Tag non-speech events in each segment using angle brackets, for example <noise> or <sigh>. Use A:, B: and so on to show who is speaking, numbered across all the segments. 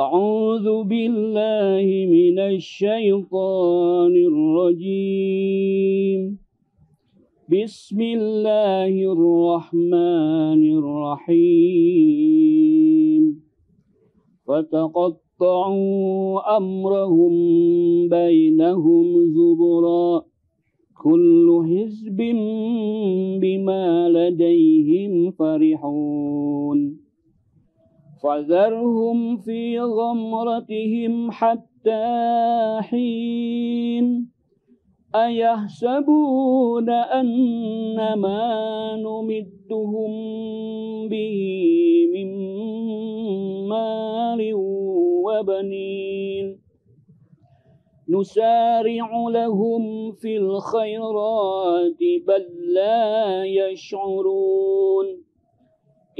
A: أعوذ بالله من الشيطان الرجيم بسم الله الرحمن الرحيم فتقطعوا أمرهم بينهم زبرا كل حزب بما لديهم فرحون فذرهم في غمرتهم حتى حين أيحسبون أن ما نمدهم به من مال وبنين نسارع لهم في الخيرات بل لا يشعرون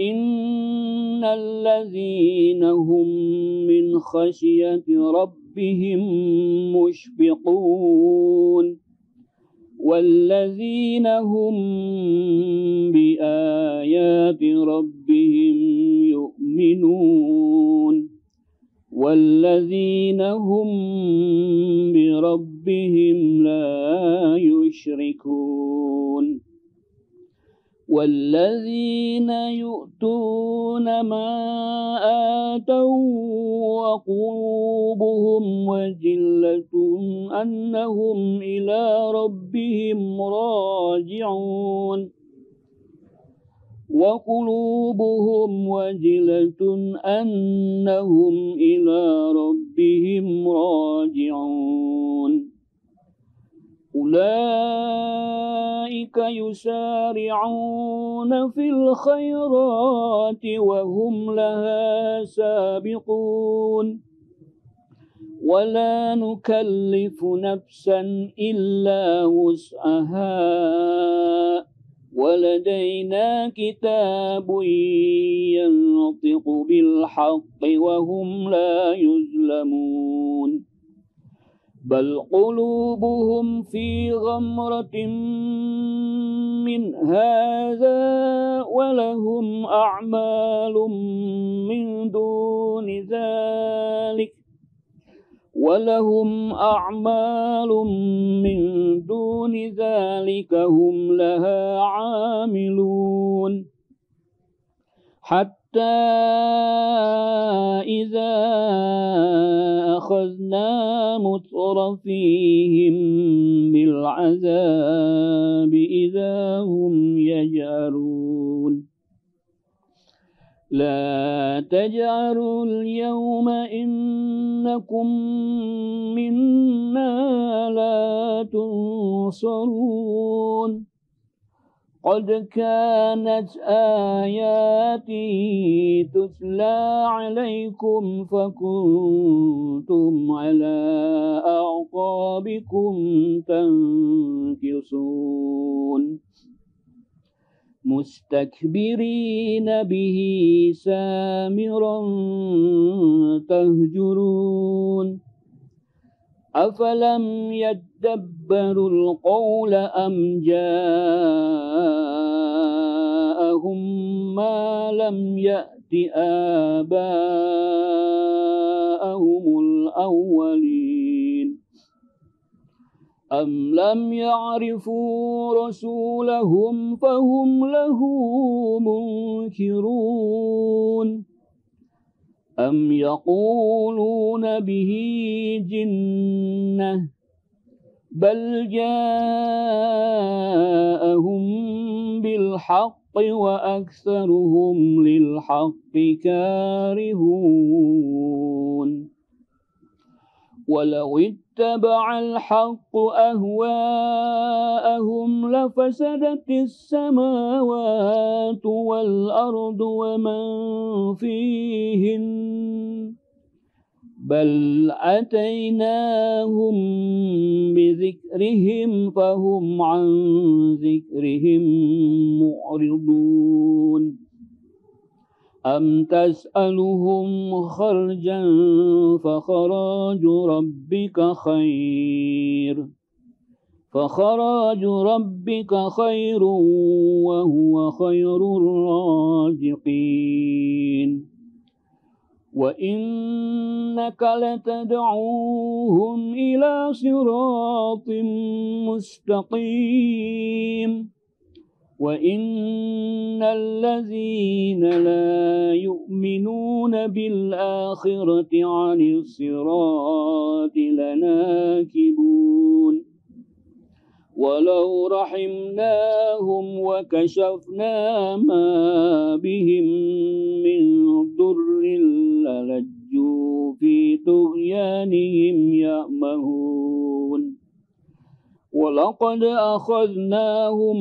A: إن الذين هم من خشية ربهم مشفقون والذين هم بآيات ربهم يؤمنون والذين هم بربهم لا يشركون والذين يؤتون ما آتوا وقلوبهم وجلة أنهم إلى ربهم راجعون وقلوبهم وجلة أنهم إلى ربهم راجعون أولئك يسارعون في الخيرات وهم لها سابقون ولا نكلف نفسا إلا وسعها ولدينا كتاب ينطق بالحق وهم لا يظلمون بل قلوبهم في غمرة من هذا ولهم أعمال من دون ذلك ولهم أعمال من دون ذلك هم لها عاملون حتى حتى إذا أخذنا مترفيهم بالعذاب إذا هم يجأرون لا تجعلوا اليوم إنكم منا لا تنصرون قد كانت آياتي تتلى عليكم فكنتم على أعقابكم تنكصون مستكبرين به سامرا تهجرون أفلم يدبروا القول أم جاءهم ما لم يأت آباءهم الأولين أم لم يعرفوا رسولهم فهم له منكرون أم يقولون به جنة بل جاءهم بالحق وأكثرهم للحق كارهون ولو اتبع الحق أهواءهم لفسدت السماوات والأرض ومن فيهن بل أتيناهم بذكرهم فهم عن ذكرهم معرضون أم تسألهم خرجا فخراج ربك خير فخراج ربك خير وهو خير الرازقين وإنك لتدعوهم إلى صراط مستقيم وإن الذين لا يؤمنون بالآخرة عن الصراط لناكبون ولو رحمناهم وكشفنا ما بهم من ضر للجوا في طغيانهم يأمهون ولقد أخذناهم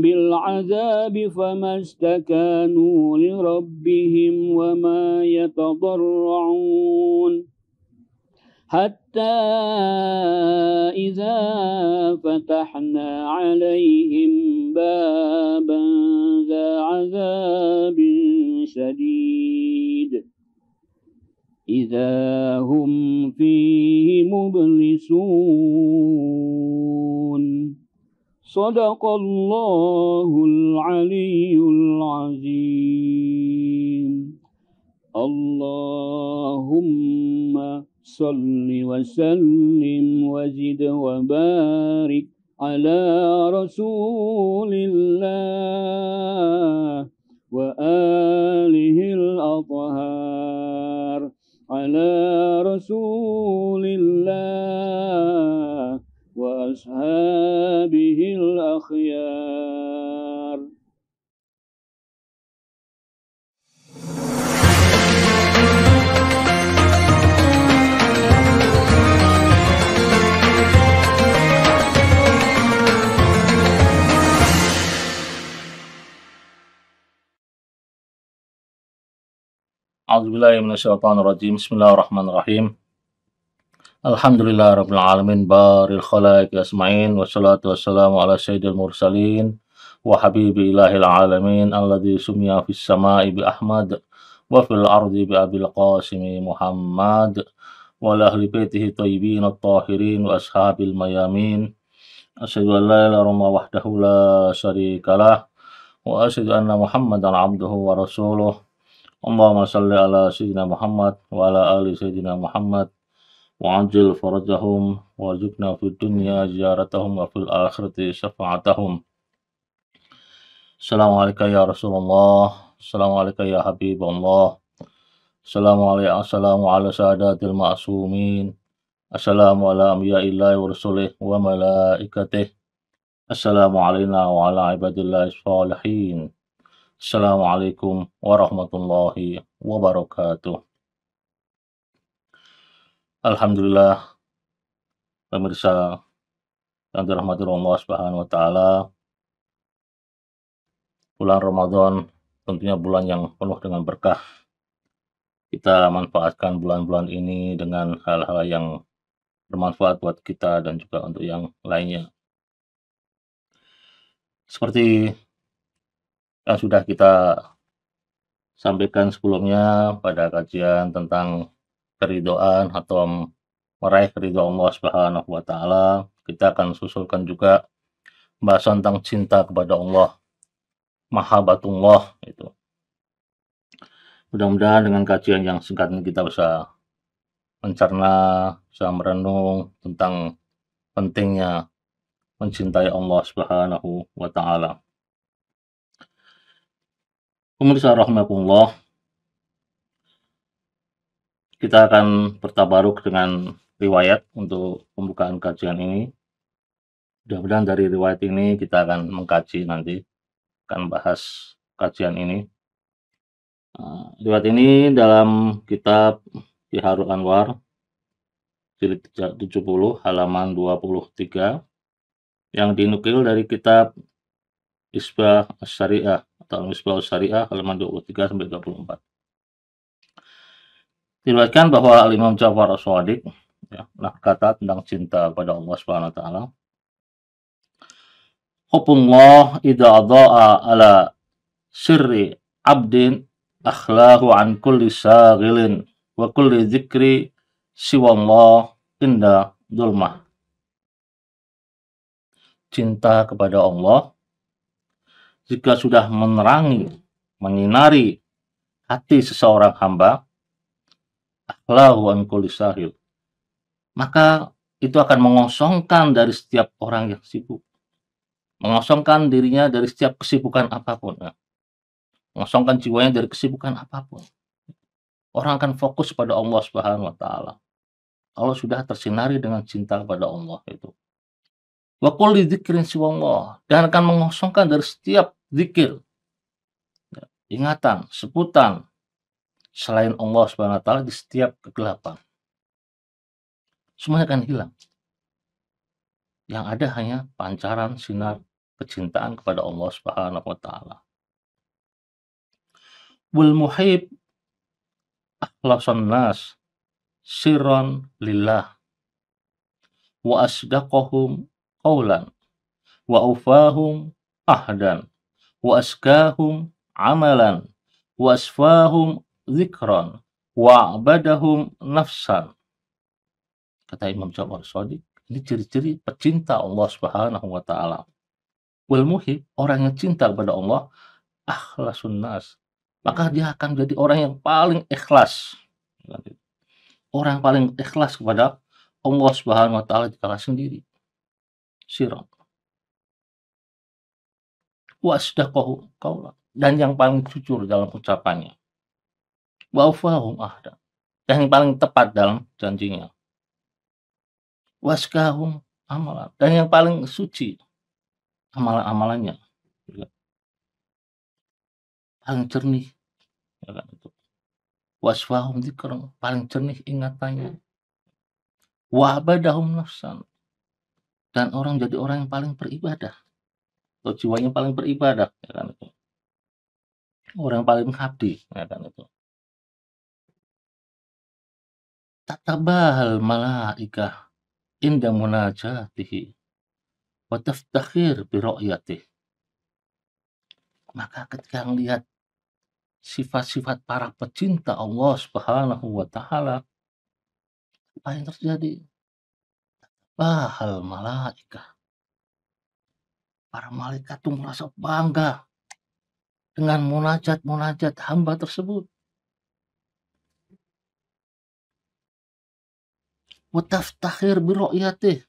A: بالعذاب فما استكانوا لربهم وما يتضرعون حتى إذا فتحنا عليهم بابا ذا عذاب شديد إذا هم فيه مبلسون صدق الله العلي العظيم اللهم صل وسلم وزد وبارك على رسول الله وآله الأطهار على رسول الله وأصحابه الأخيار
B: أعوذ بالله من الشيطان الرجيم بسم الله الرحمن الرحيم الحمد لله رب العالمين بار الخلائق أجمعين والصلاة والسلام على سيد المرسلين وحبيب إله العالمين الذي سمي في السماء بأحمد وفي الأرض بأبي القاسم محمد ولأهل بيته الطيبين الطاهرين وأصحاب الميامين أشهد أن لا إله إلا الله وحده لا شريك له وأشهد أن محمدا عبده ورسوله اللهم صل على سيدنا محمد وعلى آل سيدنا محمد وعجل فرجهم وارزقنا في الدنيا زيارتهم وفي الآخرة شفاعتهم السلام عليك يا رسول الله السلام عليك يا حبيب الله السلام عليك السلام على سادات المعصومين السلام على أنبياء الله ورسله وملائكته السلام علينا وعلى عباد الله الصالحين Assalamualaikum warahmatullahi wabarakatuh. Alhamdulillah, pemirsa yang dirahmati Allah Subhanahu wa Ta'ala, bulan Ramadan tentunya bulan yang penuh dengan berkah. Kita manfaatkan bulan-bulan ini dengan hal-hal yang bermanfaat buat kita dan juga untuk yang lainnya. Seperti yang sudah kita sampaikan sebelumnya pada kajian tentang keridoan atau meraih keridhaan Allah Subhanahu wa taala, kita akan susulkan juga bahasan tentang cinta kepada Allah, mahabbatullah itu. Mudah-mudahan dengan kajian yang singkat ini kita bisa mencerna, bisa merenung tentang pentingnya mencintai Allah Subhanahu wa taala. Pemirsa rahmatullah, kita akan bertabaruk dengan riwayat untuk pembukaan kajian ini. Mudah-mudahan dari riwayat ini kita akan mengkaji nanti, akan bahas kajian ini. Uh, riwayat ini dalam kitab Iharu Anwar, jilid 70, halaman 23, yang dinukil dari kitab Isbah Syariah dalam misbah Syariah halaman 23 sampai 24. Dilihatkan bahwa Imam Ja'far Aswadik, ya, nah kata tentang cinta pada Allah Subhanahu wa taala. Hubbullah idza adha'a ala sirri 'abdin akhlahu an kulli saghilin wa kulli dzikri Allah inda dulmah. Cinta kepada Allah jika sudah menerangi, menyinari hati seseorang hamba, maka itu akan mengosongkan dari setiap orang yang sibuk. Mengosongkan dirinya dari setiap kesibukan apapun. Mengosongkan jiwanya dari kesibukan apapun. Orang akan fokus pada Allah Subhanahu wa taala. Allah sudah tersinari dengan cinta kepada Allah itu. Wa kulli dan akan mengosongkan dari setiap zikir, ingatan, sebutan, selain Allah Subhanahu wa taala di setiap kegelapan. Semuanya akan hilang. Yang ada hanya pancaran sinar kecintaan kepada Allah Subhanahu wa taala. Wal muhib akhlasan nas sirron lillah wa asdaqahum qawlan wa ufahum ahdan wa askahum amalan wa asfahum zikran wa abadahum nafsan kata Imam Ja'far Sadiq ini ciri-ciri pecinta Allah Subhanahu wa taala wal muhib orang yang cinta kepada Allah akhlasun nas maka dia akan jadi orang yang paling
C: ikhlas orang yang paling ikhlas kepada Allah Subhanahu wa taala di sendiri sirat wasdaqahu qawla dan yang paling jujur dalam ucapannya wa
B: ufahum ahda dan yang paling tepat dalam janjinya waskahum amalan dan yang paling suci amalan-amalannya paling jernih ya kan itu waswahum paling jernih ingatannya wabadahum nafsan dan orang jadi orang yang paling beribadah atau jiwanya paling
C: beribadah ya kan itu orang paling mengabdi ya kan itu tatabahal malaikah
B: inda munajatihi wa taftakhir bi maka ketika melihat sifat-sifat para pecinta Allah Subhanahu wa taala apa yang terjadi? Bahal malaikah para malaikat itu merasa bangga dengan munajat-munajat hamba tersebut.
C: Wataftahir biro'yatih.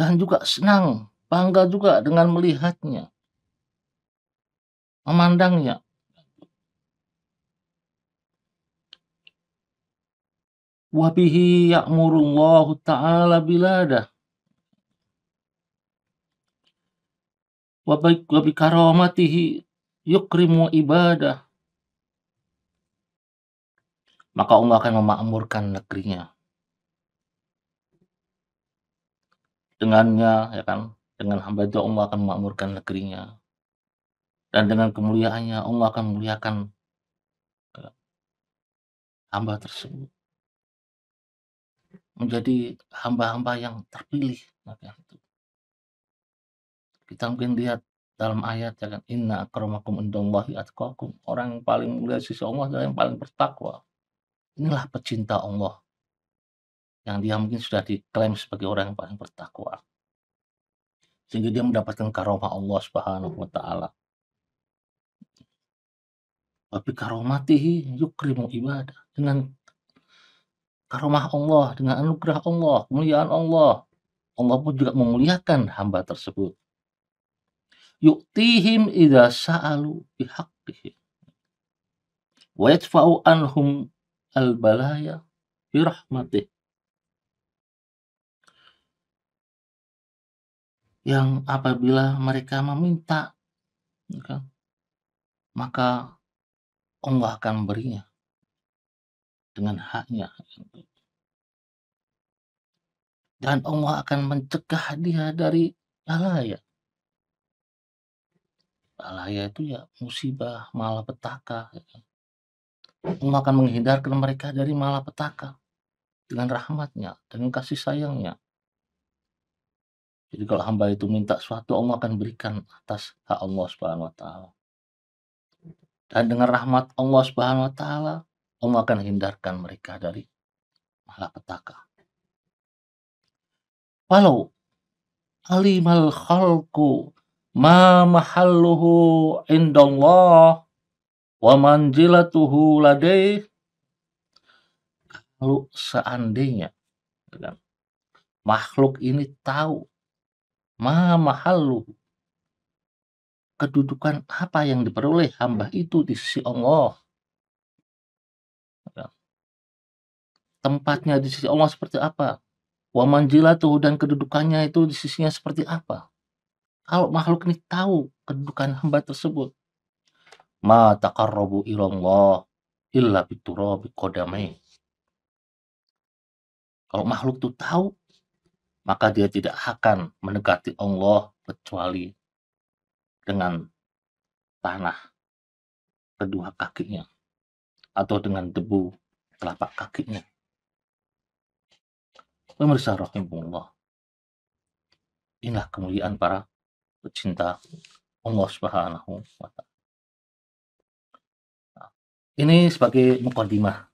C: Dan juga senang, bangga juga dengan melihatnya. Memandangnya. Wabihi ya'murullahu
B: ta'ala biladah wa bi karamatihi yukrimu ibadah maka Allah akan memakmurkan negerinya dengannya ya kan dengan hamba itu Allah akan
C: memakmurkan negerinya dan dengan kemuliaannya Allah akan memuliakan eh, hamba tersebut menjadi hamba-hamba yang terpilih itu kita
B: mungkin lihat dalam ayat ya kan inna akramakum indallahi atqakum. Orang yang paling mulia sisi Allah adalah yang paling bertakwa. Inilah pecinta Allah. Yang dia mungkin sudah diklaim sebagai orang yang paling bertakwa. Sehingga dia mendapatkan karomah Allah Subhanahu wa taala. Tapi karomatihi yukrimu ibadah. Dengan karomah Allah, dengan anugerah Allah, kemuliaan Allah, Allah pun juga memuliakan hamba tersebut yu'tihim idza sa'alu bihaqqihi
C: wa yadfa'u anhum al-balaya bi rahmatih yang apabila mereka meminta ya kan, maka Allah akan berinya dengan haknya dan Allah akan mencegah dia dari alaya
B: Nah, ya itu ya musibah, malapetaka ya kan. Allah akan menghindarkan mereka dari malapetaka dengan rahmatnya, dengan kasih sayangnya. Jadi kalau hamba itu minta sesuatu, Allah akan berikan atas hak Allah Subhanahu wa taala. Dan dengan rahmat Allah Subhanahu wa taala, Allah akan hindarkan mereka dari malapetaka. Walau alimal khalku ma mahalluhu indallah wa manzilatuhu ladaih kalau seandainya kan, makhluk ini tahu ma mahalluhu
C: kedudukan apa yang diperoleh hamba itu di sisi Allah kan, tempatnya di sisi Allah seperti apa
B: wa manzilatuhu dan kedudukannya itu di sisinya seperti apa kalau makhluk ini tahu kedudukan hamba tersebut ma taqarrabu ilallah illa biturabi qadamai kalau makhluk itu tahu maka dia tidak akan mendekati Allah kecuali
C: dengan tanah kedua kakinya atau dengan debu telapak kakinya. Pemirsa rahimullah inilah kemuliaan para pecinta Allah Subhanahu wa taala.
B: Nah, ini sebagai mukadimah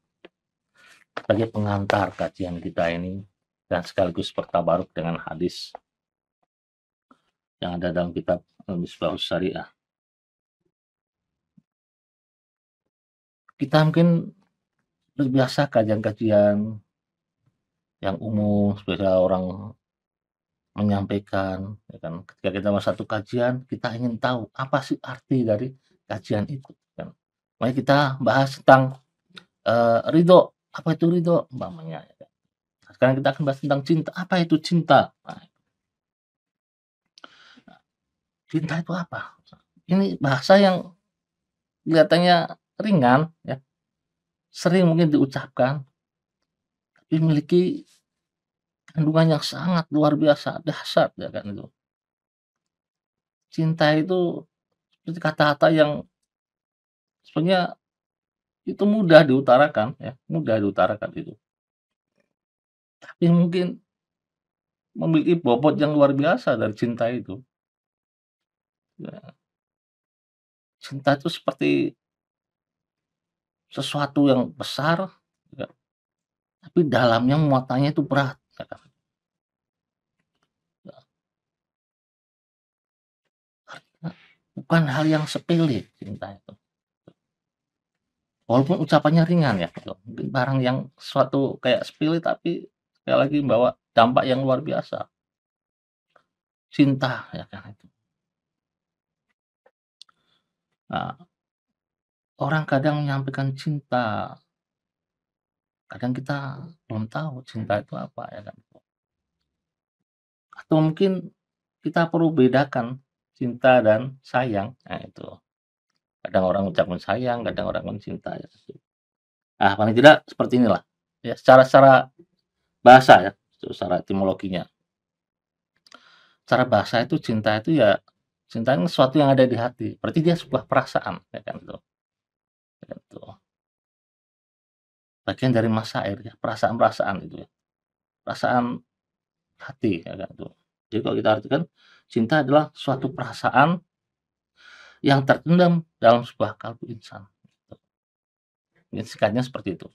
B: sebagai pengantar kajian kita ini
C: dan sekaligus bertabaruk dengan hadis yang ada dalam kitab Al-Misbahus Syariah. Kita mungkin terbiasa kajian-kajian yang
B: umum, sebagai orang menyampaikan, ya kan. Ketika kita mau satu kajian, kita ingin tahu apa sih arti dari kajian itu, ya kan. Mari kita bahas tentang uh, ridho. Apa itu ridho? Umpamanya, ya kan. Nah, sekarang kita akan bahas tentang cinta. Apa itu cinta? Nah, cinta itu apa? Ini bahasa yang kelihatannya ringan, ya. Sering mungkin diucapkan, tapi memiliki Kandungan yang sangat luar biasa, dahsyat ya kan itu. Cinta itu seperti kata-kata yang sebenarnya itu mudah diutarakan ya, mudah diutarakan itu. Tapi mungkin memiliki bobot yang luar biasa dari cinta itu. Ya. Cinta itu seperti sesuatu yang besar, ya. tapi dalamnya muatannya itu berat.
C: Ya. kan? bukan hal yang sepele cinta itu
B: walaupun ucapannya ringan ya gitu. mungkin barang yang suatu kayak sepele tapi sekali lagi membawa dampak yang luar biasa cinta ya kan itu nah, orang kadang menyampaikan cinta kadang kita belum tahu cinta itu apa ya kan atau mungkin kita perlu bedakan cinta dan sayang. Nah, itu. Kadang orang ucapkan sayang, kadang orang kan cinta. Ya. Nah, paling tidak seperti inilah. Ya, secara secara bahasa ya, secara etimologinya. cara bahasa itu cinta itu ya cinta itu kan sesuatu yang ada di hati. Berarti dia sebuah perasaan, ya kan itu. Ya, itu. Bagian dari masa air ya, perasaan-perasaan itu ya. Perasaan hati ya kan itu. Jadi kalau kita artikan Cinta adalah suatu perasaan yang terpendam dalam sebuah kalbu insan. Gitu. Singkatnya seperti itu.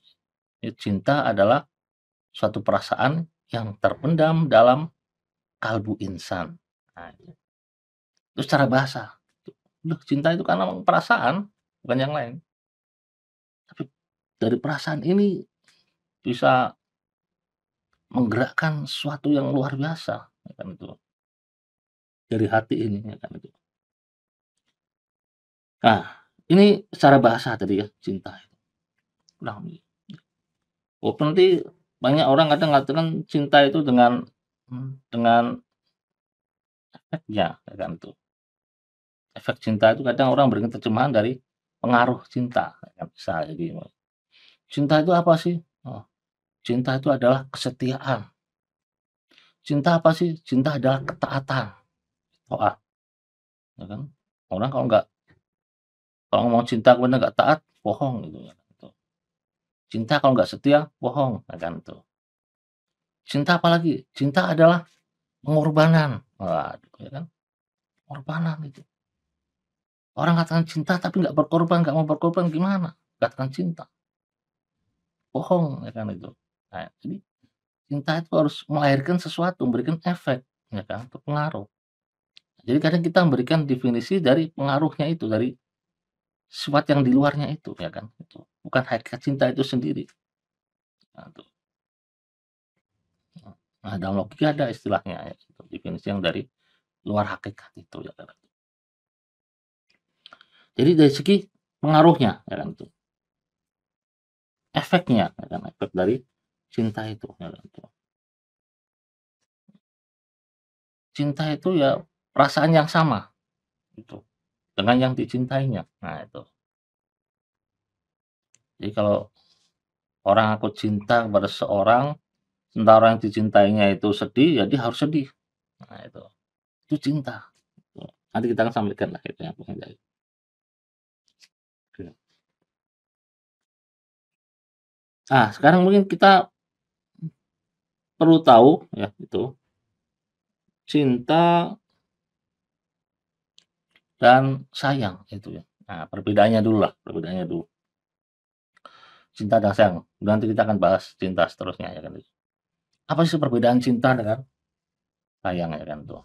B: Cinta adalah suatu perasaan yang terpendam dalam kalbu insan. Nah, itu. secara bahasa. Duh, cinta itu karena perasaan, bukan yang lain. Tapi dari perasaan ini bisa menggerakkan
C: sesuatu yang luar biasa.
B: Ya kan itu dari hati ini ya kan itu. Nah, ini secara bahasa tadi ya, cinta itu. Nah, walaupun nanti banyak orang kadang mengatakan cinta itu dengan dengan efeknya ya kan itu. Efek cinta itu kadang orang berikan terjemahan dari pengaruh cinta ya kan? bisa jadi cinta itu apa sih oh, cinta itu adalah kesetiaan cinta apa sih cinta adalah ketaatan to'ah. Oh, ya kan? Orang kalau nggak kalau mau cinta kemudian nggak taat, bohong gitu kan. Gitu. Cinta kalau nggak setia, bohong ya kan itu. Cinta apalagi? Cinta adalah pengorbanan. Waduh, ya kan? Pengorbanan itu Orang katakan cinta tapi nggak berkorban, nggak mau berkorban gimana? Katakan cinta. Bohong ya kan itu. Nah, jadi cinta itu harus melahirkan sesuatu, memberikan efek, ya kan, Untuk pengaruh. Jadi kadang kita memberikan definisi dari pengaruhnya itu, dari sifat yang di luarnya itu, ya kan? Itu bukan hakikat cinta itu sendiri. Nah, nah dalam logika ada istilahnya, ya, itu, definisi yang dari luar hakikat itu, ya kan?
C: Jadi dari segi pengaruhnya, ya kan itu. Efeknya, ya kan? Efek dari cinta itu, ya kan itu. Cinta itu ya perasaan yang sama itu dengan yang dicintainya. Nah, itu.
B: Jadi kalau orang aku cinta kepada seorang, sementara orang yang dicintainya itu sedih, jadi ya harus sedih. Nah, itu. Itu cinta. Nanti
C: kita akan sampaikan lah itu yang aku ah sekarang mungkin kita perlu tahu ya itu cinta
B: dan sayang itu ya. Nah, perbedaannya dulu lah, perbedaannya dulu. Cinta dan sayang. Nanti kita akan bahas cinta seterusnya ya kan. Apa sih
C: perbedaan cinta dengan sayang ya kan tuh.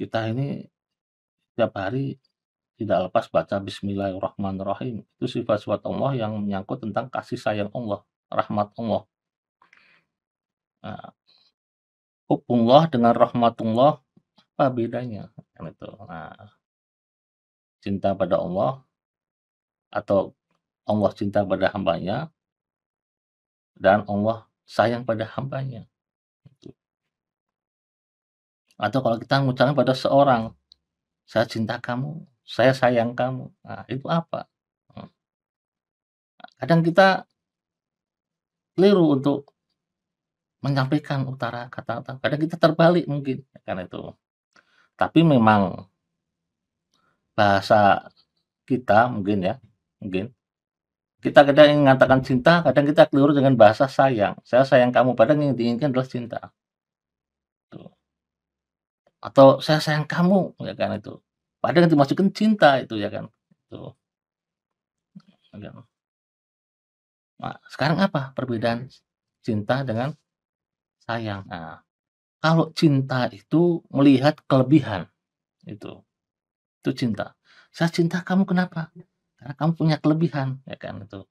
C: Kita ini setiap hari tidak lepas baca
B: Bismillahirrahmanirrahim. Itu sifat-sifat Allah yang menyangkut tentang kasih sayang Allah, rahmat Allah. Nah, Allah dengan rahmat Allah apa bedanya kan itu nah cinta pada
C: Allah atau Allah cinta pada hambanya dan Allah sayang pada hambanya
B: atau kalau kita mengucapkan pada seorang saya cinta kamu saya sayang kamu nah, itu apa hmm. kadang kita keliru untuk menyampaikan utara kata-kata kadang kita terbalik mungkin karena itu tapi memang bahasa kita mungkin ya mungkin kita kadang ingin mengatakan cinta kadang kita keliru dengan bahasa sayang saya sayang kamu padahal yang diinginkan adalah cinta Tuh. atau saya sayang kamu ya kan itu padahal yang dimasukkan cinta itu ya kan itu ya kan. nah, sekarang apa perbedaan cinta dengan sayang nah, kalau cinta itu melihat kelebihan, itu, itu cinta. Saya cinta kamu kenapa? Karena kamu punya kelebihan, ya kan itu.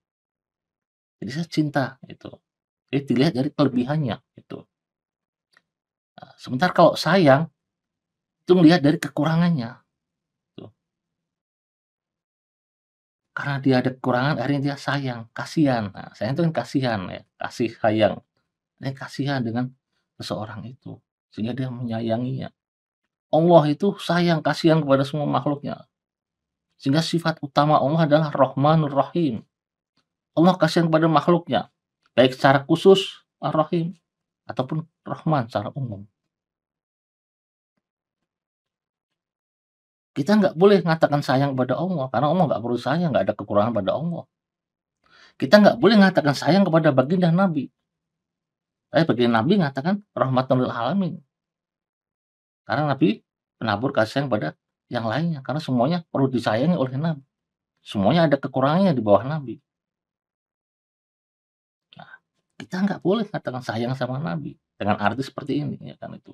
B: Jadi saya cinta itu. Jadi dilihat dari kelebihannya itu. Nah, sebentar kalau sayang itu melihat dari kekurangannya. itu. Karena dia ada kekurangan, akhirnya dia sayang, kasihan. Nah, sayang itu kan kasihan ya, kasih sayang. Ini kasihan dengan seseorang itu sehingga dia menyayanginya. Allah itu sayang kasihan kepada semua makhluknya. Sehingga sifat utama Allah adalah Rahmanur Rahim. Allah kasihan kepada makhluknya, baik secara khusus Ar-Rahim ataupun Rahman secara umum. Kita nggak boleh mengatakan sayang kepada Allah karena Allah nggak perlu sayang, nggak ada kekurangan pada Allah. Kita nggak boleh mengatakan sayang kepada baginda Nabi tapi eh, bagi Nabi mengatakan rahmatan lil alamin. Karena Nabi menabur kasih yang pada yang lainnya. Karena semuanya perlu disayangi oleh Nabi. Semuanya ada kekurangannya di bawah Nabi. Nah, kita nggak boleh katakan sayang sama Nabi dengan arti seperti ini, ya kan itu.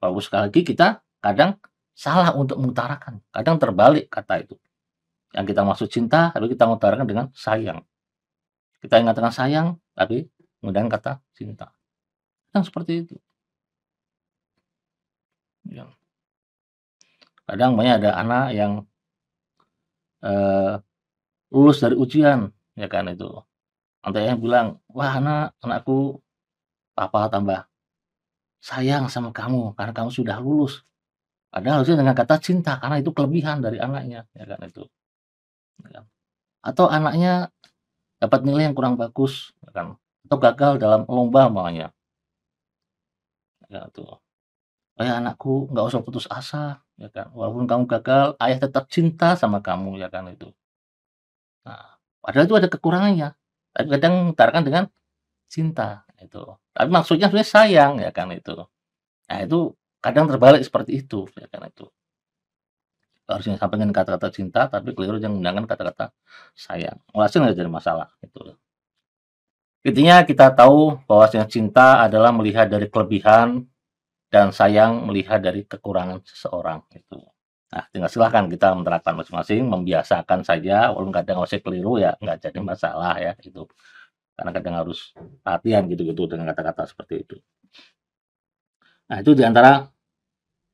B: Bagus sekali lagi kita kadang salah untuk mengutarakan, kadang terbalik kata itu. Yang kita maksud cinta, tapi kita mengutarakan dengan sayang. Kita nggak mengatakan sayang, tapi kemudian kata cinta yang seperti itu. Iya. Kadang banyak ada anak yang uh, lulus dari ujian, ya kan itu. Nanti yang bilang, wah anak, anakku, papa tambah sayang sama kamu karena kamu sudah lulus. Ada harusnya dengan kata cinta karena itu kelebihan dari anaknya, ya kan itu. Ya. Atau anaknya dapat nilai yang kurang bagus, ya kan? Atau gagal dalam lomba makanya ya tuh ayah anakku nggak usah putus asa ya kan walaupun kamu gagal ayah tetap cinta sama kamu ya kan itu nah padahal itu ada kekurangannya tapi kadang tarakan dengan cinta itu tapi maksudnya sebenarnya sayang ya kan itu nah itu kadang terbalik seperti itu ya kan itu harusnya sampaikan kata-kata cinta tapi keliru yang menggunakan kata-kata sayang walhasil aja jadi masalah itu Intinya kita tahu yang cinta adalah melihat dari kelebihan dan sayang melihat dari kekurangan seseorang itu. Nah, tinggal silahkan kita menerapkan masing-masing, membiasakan saja, walaupun kadang masih keliru ya, nggak jadi masalah ya itu. Karena kadang harus latihan gitu-gitu dengan kata-kata seperti itu. Nah, itu diantara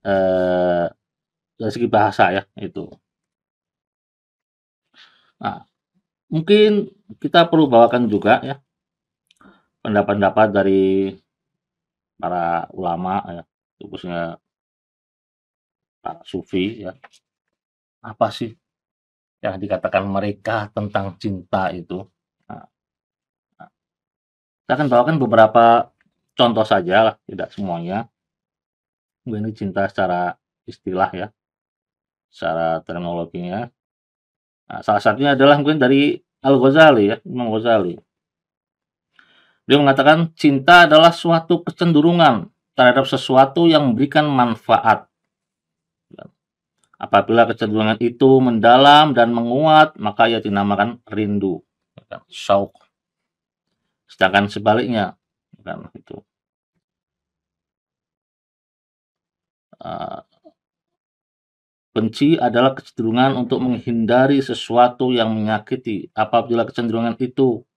B: eh, dari segi bahasa ya itu. Nah, mungkin kita perlu bawakan juga ya
C: pendapat-pendapat dari para ulama ya, khususnya para sufi ya. Apa sih yang dikatakan mereka tentang cinta itu? Nah, nah.
B: Kita akan bawakan beberapa contoh saja lah, tidak semuanya. Ini cinta secara istilah ya, secara terminologinya. Nah, salah satunya adalah mungkin dari Al Ghazali ya, Imam Ghazali Beliau mengatakan cinta adalah suatu kecenderungan terhadap sesuatu yang memberikan manfaat. Apabila kecenderungan itu mendalam dan menguat, maka ia dinamakan rindu, Shauk. Sedangkan
C: sebaliknya, kan, itu. Ah, benci adalah kecenderungan untuk menghindari
B: sesuatu yang menyakiti. Apabila kecenderungan itu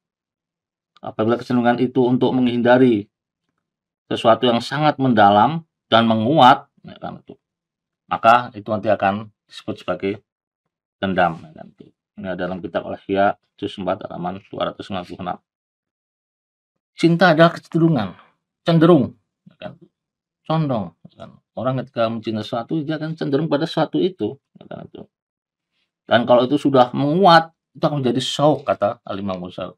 B: Apabila kecenderungan itu untuk menghindari sesuatu yang sangat mendalam dan menguat, ya kan, itu, maka itu nanti akan disebut sebagai dendam. Ya kan, itu. Ini dalam kitab al Hia juz 4 halaman 296. Cinta adalah kecenderungan, cenderung, ya kan, condong. Ya kan. Orang ketika mencintai sesuatu dia akan cenderung pada sesuatu itu, ya kan, itu. Dan kalau itu sudah menguat, itu akan menjadi show, kata Alimah Musa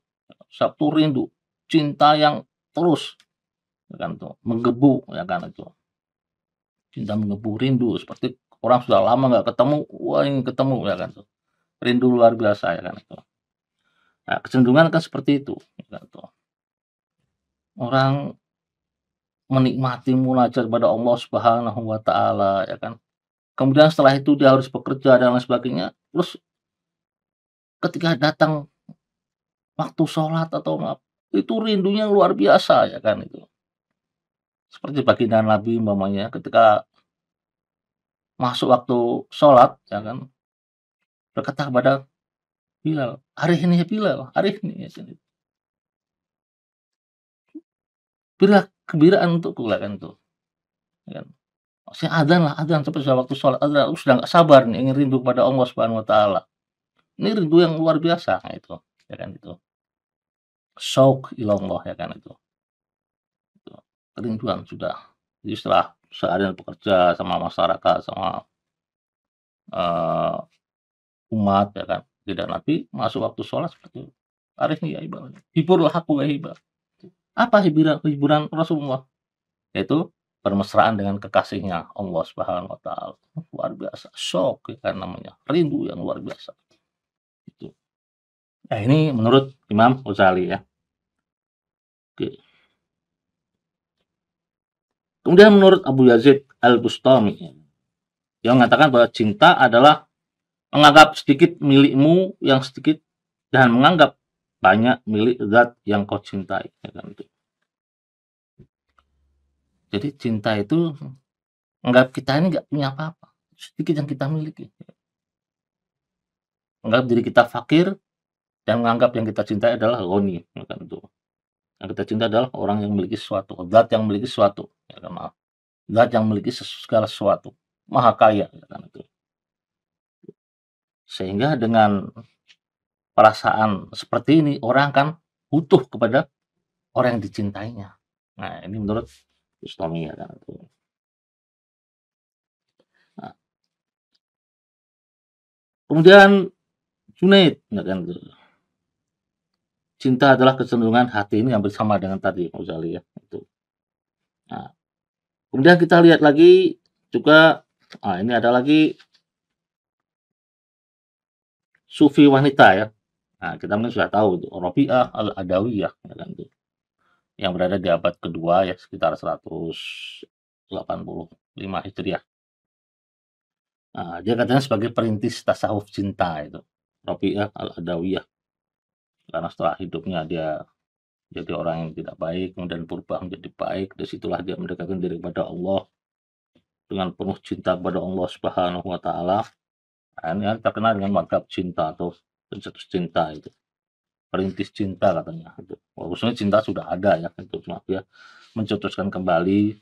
B: satu rindu, cinta yang terus ya kan tuh menggebu ya kan itu. Cinta menggebu rindu seperti orang sudah lama nggak ketemu, wah ingin ketemu ya kan tuh. Rindu luar biasa ya kan itu. Nah, kecenderungan kan seperti itu ya kan tuh. Orang menikmati munajat pada Allah Subhanahu wa taala ya kan. Kemudian setelah itu dia harus bekerja dan lain sebagainya. Terus ketika datang waktu sholat atau ngap itu rindunya luar biasa ya kan itu seperti baginda Nabi umpamanya ketika masuk waktu sholat ya kan berkata kepada
C: Bilal hari ini ya Bilal hari ini ya sini kan. Bila kebiraan untukku lah kan itu. ya kan?
B: saya adan lah adan sampai waktu sholat adan aku sudah nggak sabar nih ingin rindu kepada Allah Subhanahu Wa Taala ini rindu yang luar biasa itu ya kan itu shock ilallah ya kan itu gitu. kerinduan sudah jadi setelah seharian bekerja sama masyarakat sama uh, umat ya kan tidak nanti masuk waktu sholat seperti itu arifnya ya ibadah hiburlah aku ya ibadah apa hiburan hiburan Rasulullah yaitu permesraan dengan kekasihnya Allah Subhanahu wa taala luar biasa shock ya kan namanya rindu yang luar biasa itu Nah, ini menurut Imam Ghazali ya. Oke. Kemudian menurut Abu Yazid Al-Bustami yang mengatakan bahwa cinta adalah menganggap sedikit milikmu yang sedikit dan menganggap banyak milik zat yang kau cintai. Ya kan? Jadi cinta itu menganggap kita ini nggak punya apa-apa, sedikit yang kita miliki. Menganggap diri kita fakir, dan menganggap yang kita cintai adalah goni ya kan itu yang kita cinta adalah orang yang memiliki sesuatu zat yang memiliki sesuatu ya kan maaf zat yang memiliki segala sesuatu maha kaya ya kan itu sehingga dengan perasaan seperti ini orang akan utuh kepada
C: orang yang dicintainya nah ini menurut Islami ya kan itu nah. kemudian Junaid ya kan cinta adalah kecenderungan hati ini yang bersama
B: dengan tadi Muzali ya itu nah, kemudian kita lihat lagi juga nah, ini ada lagi sufi wanita ya nah, kita mungkin sudah tahu itu Rabi'ah al Adawiyah ya kan, yang berada di abad kedua ya sekitar 185 Hijriah nah, dia katanya sebagai perintis tasawuf cinta itu Rabi'ah al Adawiyah karena setelah hidupnya dia jadi orang yang tidak baik, kemudian berubah menjadi baik, disitulah dia mendekatkan diri kepada Allah dengan penuh cinta kepada Allah Subhanahu wa taala. Ini yang terkenal dengan madhab cinta atau pencetus cinta itu. Perintis cinta katanya itu. Walaupun cinta sudah ada ya itu maaf ya mencetuskan kembali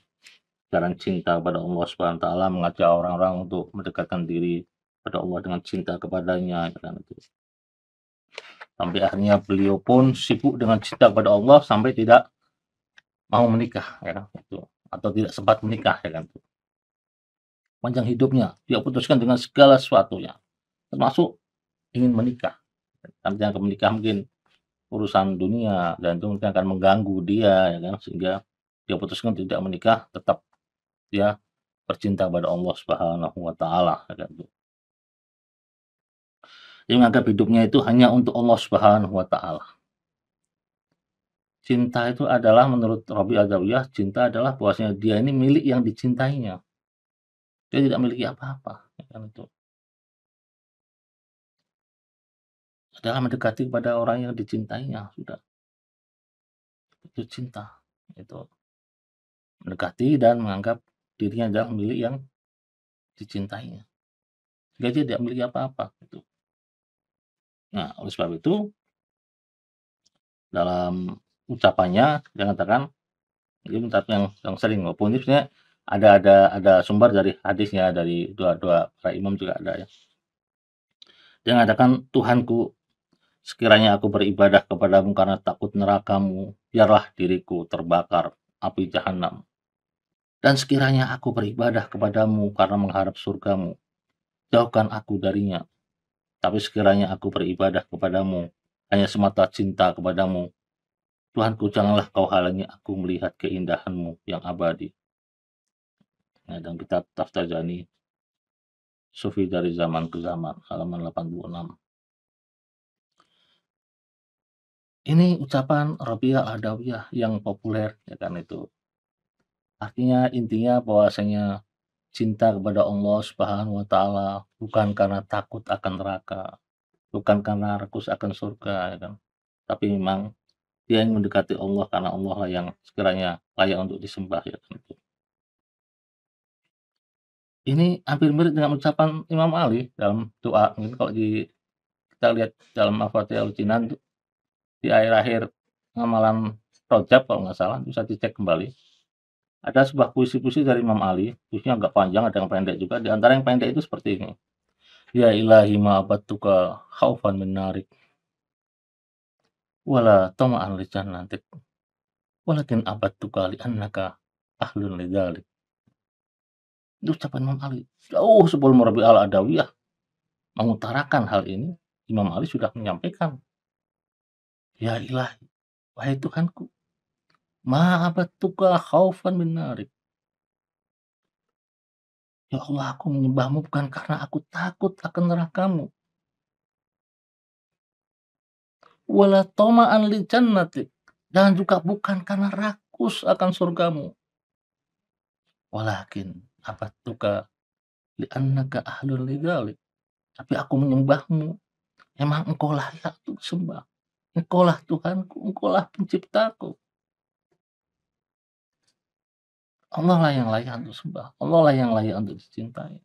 B: jalan cinta kepada Allah Subhanahu wa taala, mengajak orang-orang untuk mendekatkan diri pada Allah dengan cinta kepadanya karena itu. Sampai akhirnya beliau pun sibuk dengan cinta kepada Allah sampai tidak mau menikah ya itu kan, atau tidak sempat menikah ya kan panjang hidupnya dia putuskan dengan segala sesuatunya termasuk ingin menikah tapi jangan menikah mungkin urusan dunia dan itu mungkin akan mengganggu dia ya kan sehingga dia putuskan tidak menikah tetap dia bercinta kepada Allah Subhanahu wa taala ya kan tuh yang menganggap hidupnya itu hanya untuk Allah Subhanahu wa taala. Cinta itu adalah menurut Rabi Adawiyah, cinta adalah puasnya dia ini milik yang dicintainya.
C: Dia tidak memiliki apa-apa. Ya kan itu. Adalah mendekati kepada orang yang dicintainya sudah. Itu cinta. Itu mendekati dan menganggap dirinya adalah milik yang dicintainya. Dia tidak memiliki apa-apa. Itu. Nah, oleh sebab itu dalam ucapannya
B: mengatakan, mengatakan mengatakan yang yang sering walaupun ini ada ada ada sumber dari hadisnya dari dua dua para imam juga ada ya. Dia mengatakan Tuhanku sekiranya aku beribadah kepadamu karena takut nerakamu biarlah diriku terbakar api jahanam dan sekiranya aku beribadah kepadamu karena mengharap surgamu jauhkan aku darinya tapi sekiranya aku beribadah kepadamu, hanya semata cinta kepadamu, Tuhanku janganlah kau halangi aku melihat keindahanmu yang abadi. Nah, dan kitab
C: Taftajani, Sufi dari zaman ke zaman, halaman 86. Ini ucapan Rabia Adawiyah
B: yang populer, ya kan itu. Artinya intinya bahwasanya cinta kepada Allah Subhanahu wa taala bukan karena takut akan neraka, bukan karena rakus akan surga ya kan. Tapi memang dia yang mendekati Allah karena Allah yang sekiranya layak untuk disembah ya kan. Ini hampir mirip dengan ucapan Imam Ali dalam doa. Mungkin kalau di kita lihat dalam Al-Fatihah al di akhir-akhir amalan Rojab kalau nggak salah bisa dicek kembali ada sebuah puisi-puisi dari Imam Ali, puisinya agak panjang, ada yang pendek juga. Di antara yang pendek itu seperti ini. Ya ilahi tuka khaufan menarik. Wala tama'an li jannatik. Walakin tuka li annaka ahlun li Itu ucapan Imam Ali. Jauh sebelum Rabi al-Adawiyah mengutarakan hal ini, Imam Ali sudah menyampaikan. Ya ilahi, wahai Tuhanku, Ma abadtuka khaufan min narik. Ya Allah, aku menyembahmu bukan karena aku takut akan nerakamu. Wala toma'an li jannatik. Dan juga bukan karena rakus akan surgamu. Walakin li li'annaka ahlul lidalik. Tapi aku menyembahmu. Emang engkau layak untuk sembah. lah Tuhanku, lah penciptaku. Allah lah yang layak untuk sembah. Allah lah yang layak untuk dicintai.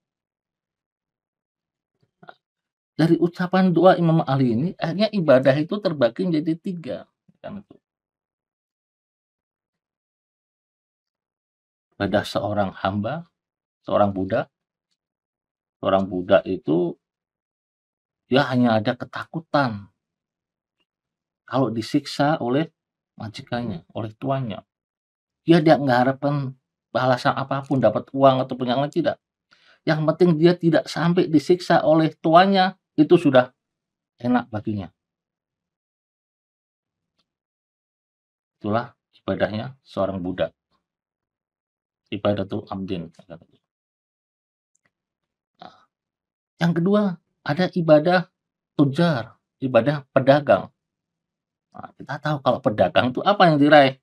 B: dari ucapan doa
C: Imam Ali ini, akhirnya ibadah itu terbagi menjadi tiga. Kan itu. Ibadah seorang hamba, seorang budak. Seorang budak itu, dia hanya ada
B: ketakutan. Kalau disiksa oleh majikannya, oleh tuannya. Dia tidak mengharapkan balasan apapun, dapat uang atau yang lain tidak.
C: Yang penting dia tidak sampai disiksa oleh tuannya, itu sudah enak baginya. Itulah ibadahnya seorang budak. tuh amdin. Nah, yang kedua, ada ibadah
B: tujar, ibadah pedagang. Nah, kita tahu kalau pedagang itu apa yang diraih?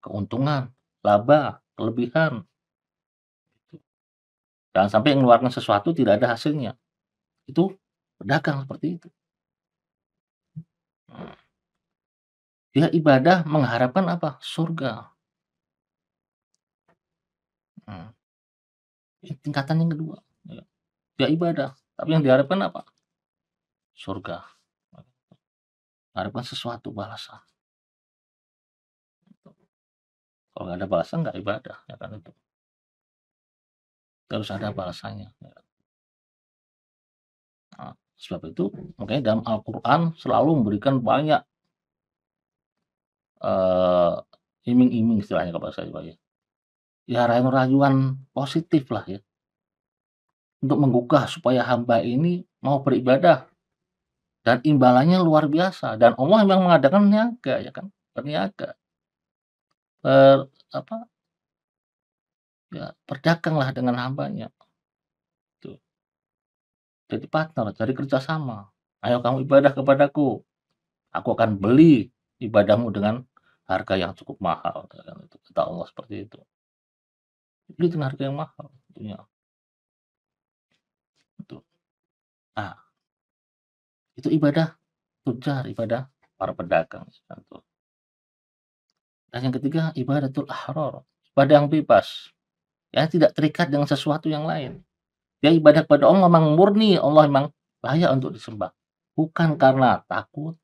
B: Keuntungan, laba, kelebihan. Jangan gitu. sampai mengeluarkan sesuatu tidak ada hasilnya. Itu pedagang seperti itu.
C: Dia ibadah mengharapkan apa? Surga. Hmm. tingkatan yang kedua. Ya. Dia ibadah, tapi yang diharapkan apa? Surga. Harapkan sesuatu balasan. Kalau nggak ada balasan nggak ibadah, ya kan itu. Terus ada iya. balasannya. Ya kan. Nah, sebab itu makanya dalam
B: Al-Quran selalu memberikan banyak eh, iming-iming uh, istilahnya kepada saya ya. Ya rayuan-rayuan positif lah ya. Untuk menggugah supaya hamba ini mau beribadah dan imbalannya luar biasa dan Allah memang mengadakan niaga ya kan berniaga ber apa, ya berdaganglah dengan hambanya. itu Jadi partner, jadi kerjasama. Ayo kamu ibadah kepadaku. Aku akan beli ibadahmu dengan harga yang cukup
C: mahal. kan itu kata Allah seperti itu. Beli dengan harga yang mahal. Tentunya. Itu. Nah, itu ibadah tujar, ibadah para pedagang. Itu. Dan
B: yang ketiga ibadatul ahrar, ibadah yang bebas. Ya, tidak terikat dengan sesuatu yang lain. Ya ibadah kepada Allah memang murni, Allah memang layak untuk disembah. Bukan karena takut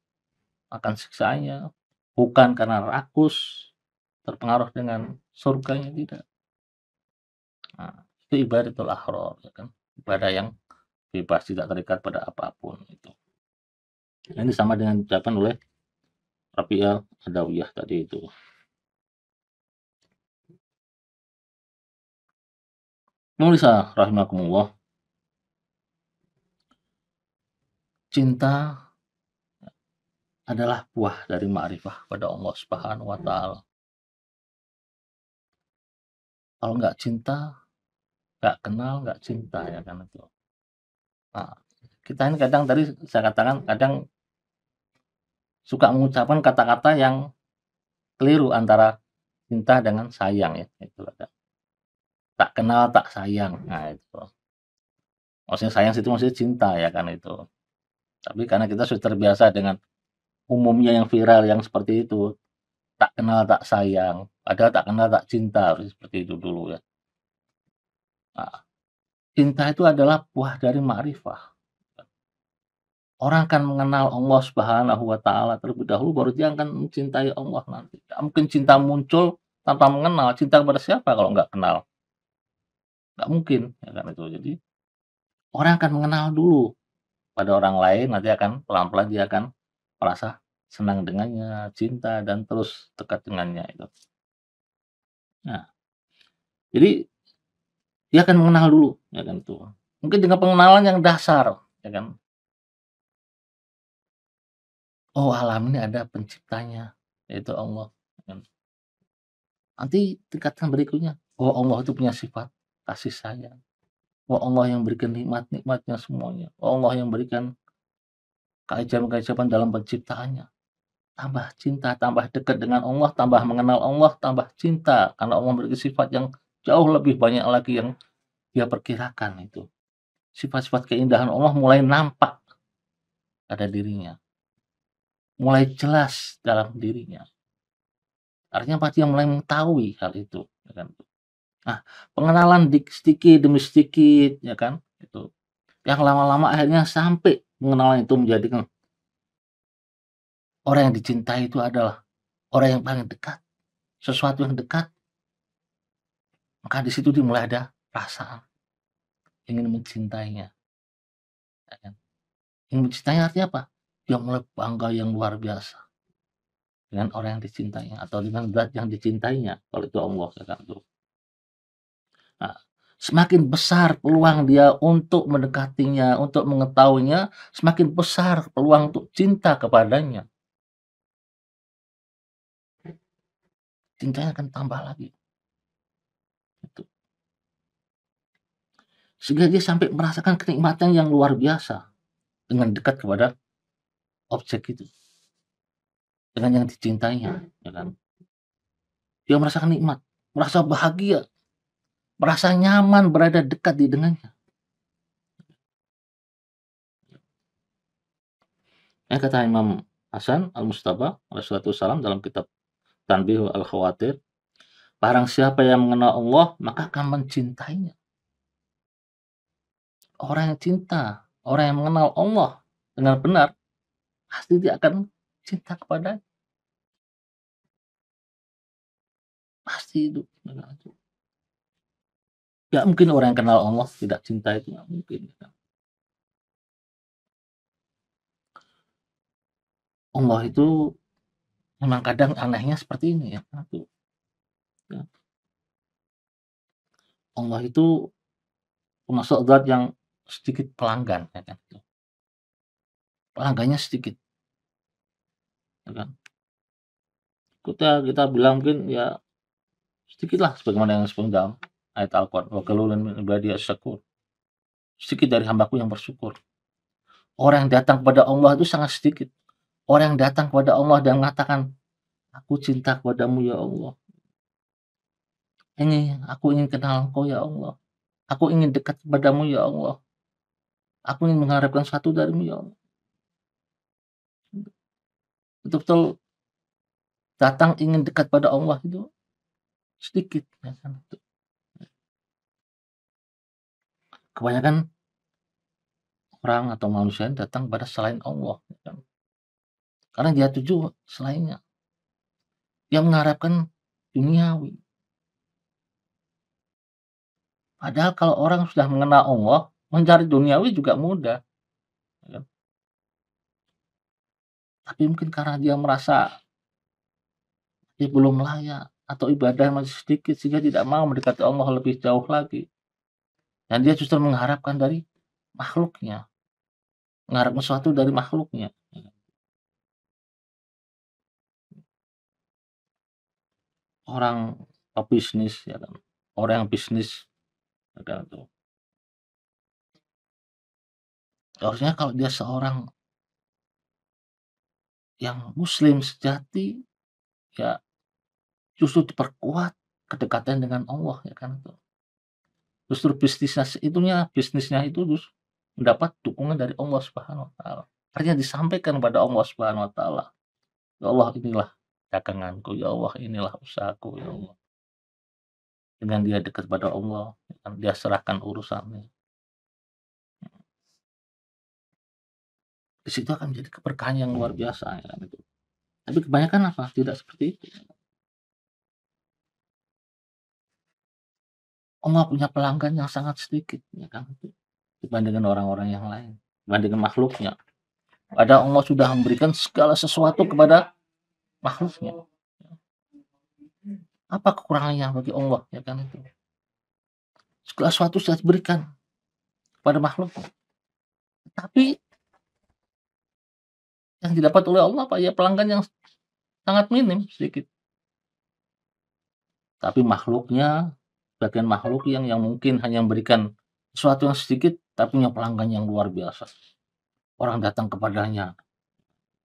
B: akan siksaannya, bukan karena rakus terpengaruh dengan surganya tidak. Nah, itu ibadatul ahrar, ya kan? Ibadah yang bebas tidak terikat pada apapun itu.
C: Ini sama dengan ucapan oleh Rabi'ah Adawiyah tadi itu. Mulisa ah, rahimakumullah. Cinta adalah buah dari ma'rifah pada Allah Subhanahu wa taala. Kalau nggak cinta, nggak kenal, nggak cinta ya kan itu. Nah, kita ini kadang tadi saya katakan
B: kadang suka mengucapkan kata-kata yang keliru antara cinta dengan sayang ya itu ada tak kenal tak sayang nah itu maksudnya sayang situ maksudnya cinta ya kan itu tapi karena kita sudah terbiasa dengan umumnya yang viral yang seperti itu tak kenal tak sayang ada tak kenal tak cinta seperti itu dulu ya nah, cinta itu adalah buah dari ma'rifah Orang akan mengenal Allah Subhanahu wa taala terlebih dahulu baru dia akan mencintai Allah nanti. mungkin cinta muncul tanpa mengenal cinta kepada siapa kalau nggak kenal nggak mungkin ya kan itu jadi orang akan mengenal dulu pada orang lain nanti akan pelan-pelan dia akan merasa senang dengannya cinta dan terus dekat dengannya itu
C: nah jadi dia akan mengenal dulu ya kan itu mungkin dengan pengenalan yang dasar ya kan oh alam ini ada penciptanya yaitu Allah ya kan.
B: nanti tingkatan berikutnya oh Allah itu punya sifat kasih sayang. Wah Allah yang berikan nikmat-nikmatnya semuanya. Wah Allah yang berikan keajaiban-keajaiban dalam penciptaannya. Tambah cinta, tambah dekat dengan Allah, tambah mengenal Allah, tambah cinta. Karena Allah memiliki sifat yang jauh lebih banyak lagi yang dia perkirakan itu. Sifat-sifat keindahan Allah mulai nampak pada dirinya. Mulai jelas dalam dirinya. Artinya pasti yang mulai mengetahui hal itu. Ya kan? Nah, pengenalan di sedikit demi sedikit, ya kan? Itu. Yang lama-lama akhirnya sampai pengenalan itu menjadikan orang yang dicintai itu adalah orang yang paling dekat, sesuatu yang dekat. Maka di situ dimulai ada perasaan ingin mencintainya. Ya kan? Ingin mencintainya artinya apa? Dia mulai bangga yang luar biasa dengan orang yang dicintainya atau dengan zat yang dicintainya kalau itu Allah ya kan tuh Nah, semakin besar peluang dia untuk mendekatinya, untuk mengetahuinya, semakin besar peluang
C: untuk cinta kepadanya. Cintanya akan tambah lagi. Itu.
B: Sehingga dia sampai merasakan kenikmatan yang luar biasa dengan dekat kepada objek itu. Dengan yang dicintainya, ya kan? Dia merasakan nikmat, merasa bahagia, merasa nyaman berada dekat di dengannya. Yang kata Imam Hasan Al-Mustafa Rasulullah dalam kitab Tanbih Al-Khawatir, barang siapa yang mengenal Allah, maka akan mencintainya.
C: Orang yang cinta, orang yang mengenal Allah dengan benar, pasti dia akan cinta kepadanya. Pasti itu. Gak mungkin orang yang kenal Allah tidak cinta itu gak mungkin. Allah itu memang kadang anehnya seperti ini ya.
B: ya. Allah itu termasuk zat yang sedikit pelanggan ya kan.
C: Pelanggannya sedikit.
B: Ya kan? Kita kita bilang mungkin ya sedikit lah sebagaimana yang sebelum ayat Al-Quran wa kalulun min syakur sedikit dari hambaku yang bersyukur orang yang datang kepada Allah itu sangat sedikit orang yang datang kepada Allah dan mengatakan aku cinta kepadamu ya Allah ini aku ingin kenal engkau ya Allah aku ingin dekat kepadamu ya Allah aku ingin mengharapkan satu darimu ya Allah
C: betul-betul datang ingin dekat pada Allah itu sedikit ya kan itu
B: kebanyakan orang atau manusia yang datang pada selain Allah. Ya kan? Karena dia tuju selainnya. yang mengharapkan duniawi. Padahal kalau orang sudah mengenal Allah, mencari duniawi juga mudah. Ya kan? Tapi mungkin karena dia merasa dia belum layak atau ibadah masih sedikit sehingga tidak mau mendekati Allah lebih jauh lagi. Dan
C: dia justru mengharapkan dari makhluknya. Mengharapkan sesuatu dari makhluknya. Orang pebisnis, ya kan? orang yang bisnis, ya kan? Tuh. Harusnya kalau dia seorang yang muslim sejati, ya justru diperkuat kedekatan dengan Allah ya kan tuh justru bisnisnya
B: itunya bisnisnya itu terus mendapat dukungan dari Allah Subhanahu wa taala. Artinya disampaikan kepada Allah Subhanahu wa taala. Ya Allah inilah daganganku, ya Allah inilah usahaku,
C: ya Allah. Dengan dia dekat pada Allah, dia serahkan urusannya. Di situ akan menjadi keberkahan yang luar biasa ya kan, itu. Tapi kebanyakan apa? Tidak seperti itu. Allah punya pelanggan yang sangat sedikit
B: ya kan dibandingkan orang-orang yang lain dibandingkan makhluknya padahal Allah sudah memberikan segala sesuatu kepada makhluknya apa kekurangannya bagi Allah ya kan itu segala sesuatu sudah diberikan kepada makhluk, tapi yang didapat oleh Allah apa ya pelanggan yang sangat minim sedikit tapi makhluknya bagian makhluk yang yang mungkin hanya memberikan
C: sesuatu yang sedikit tapi punya pelanggan yang luar biasa. Orang datang kepadanya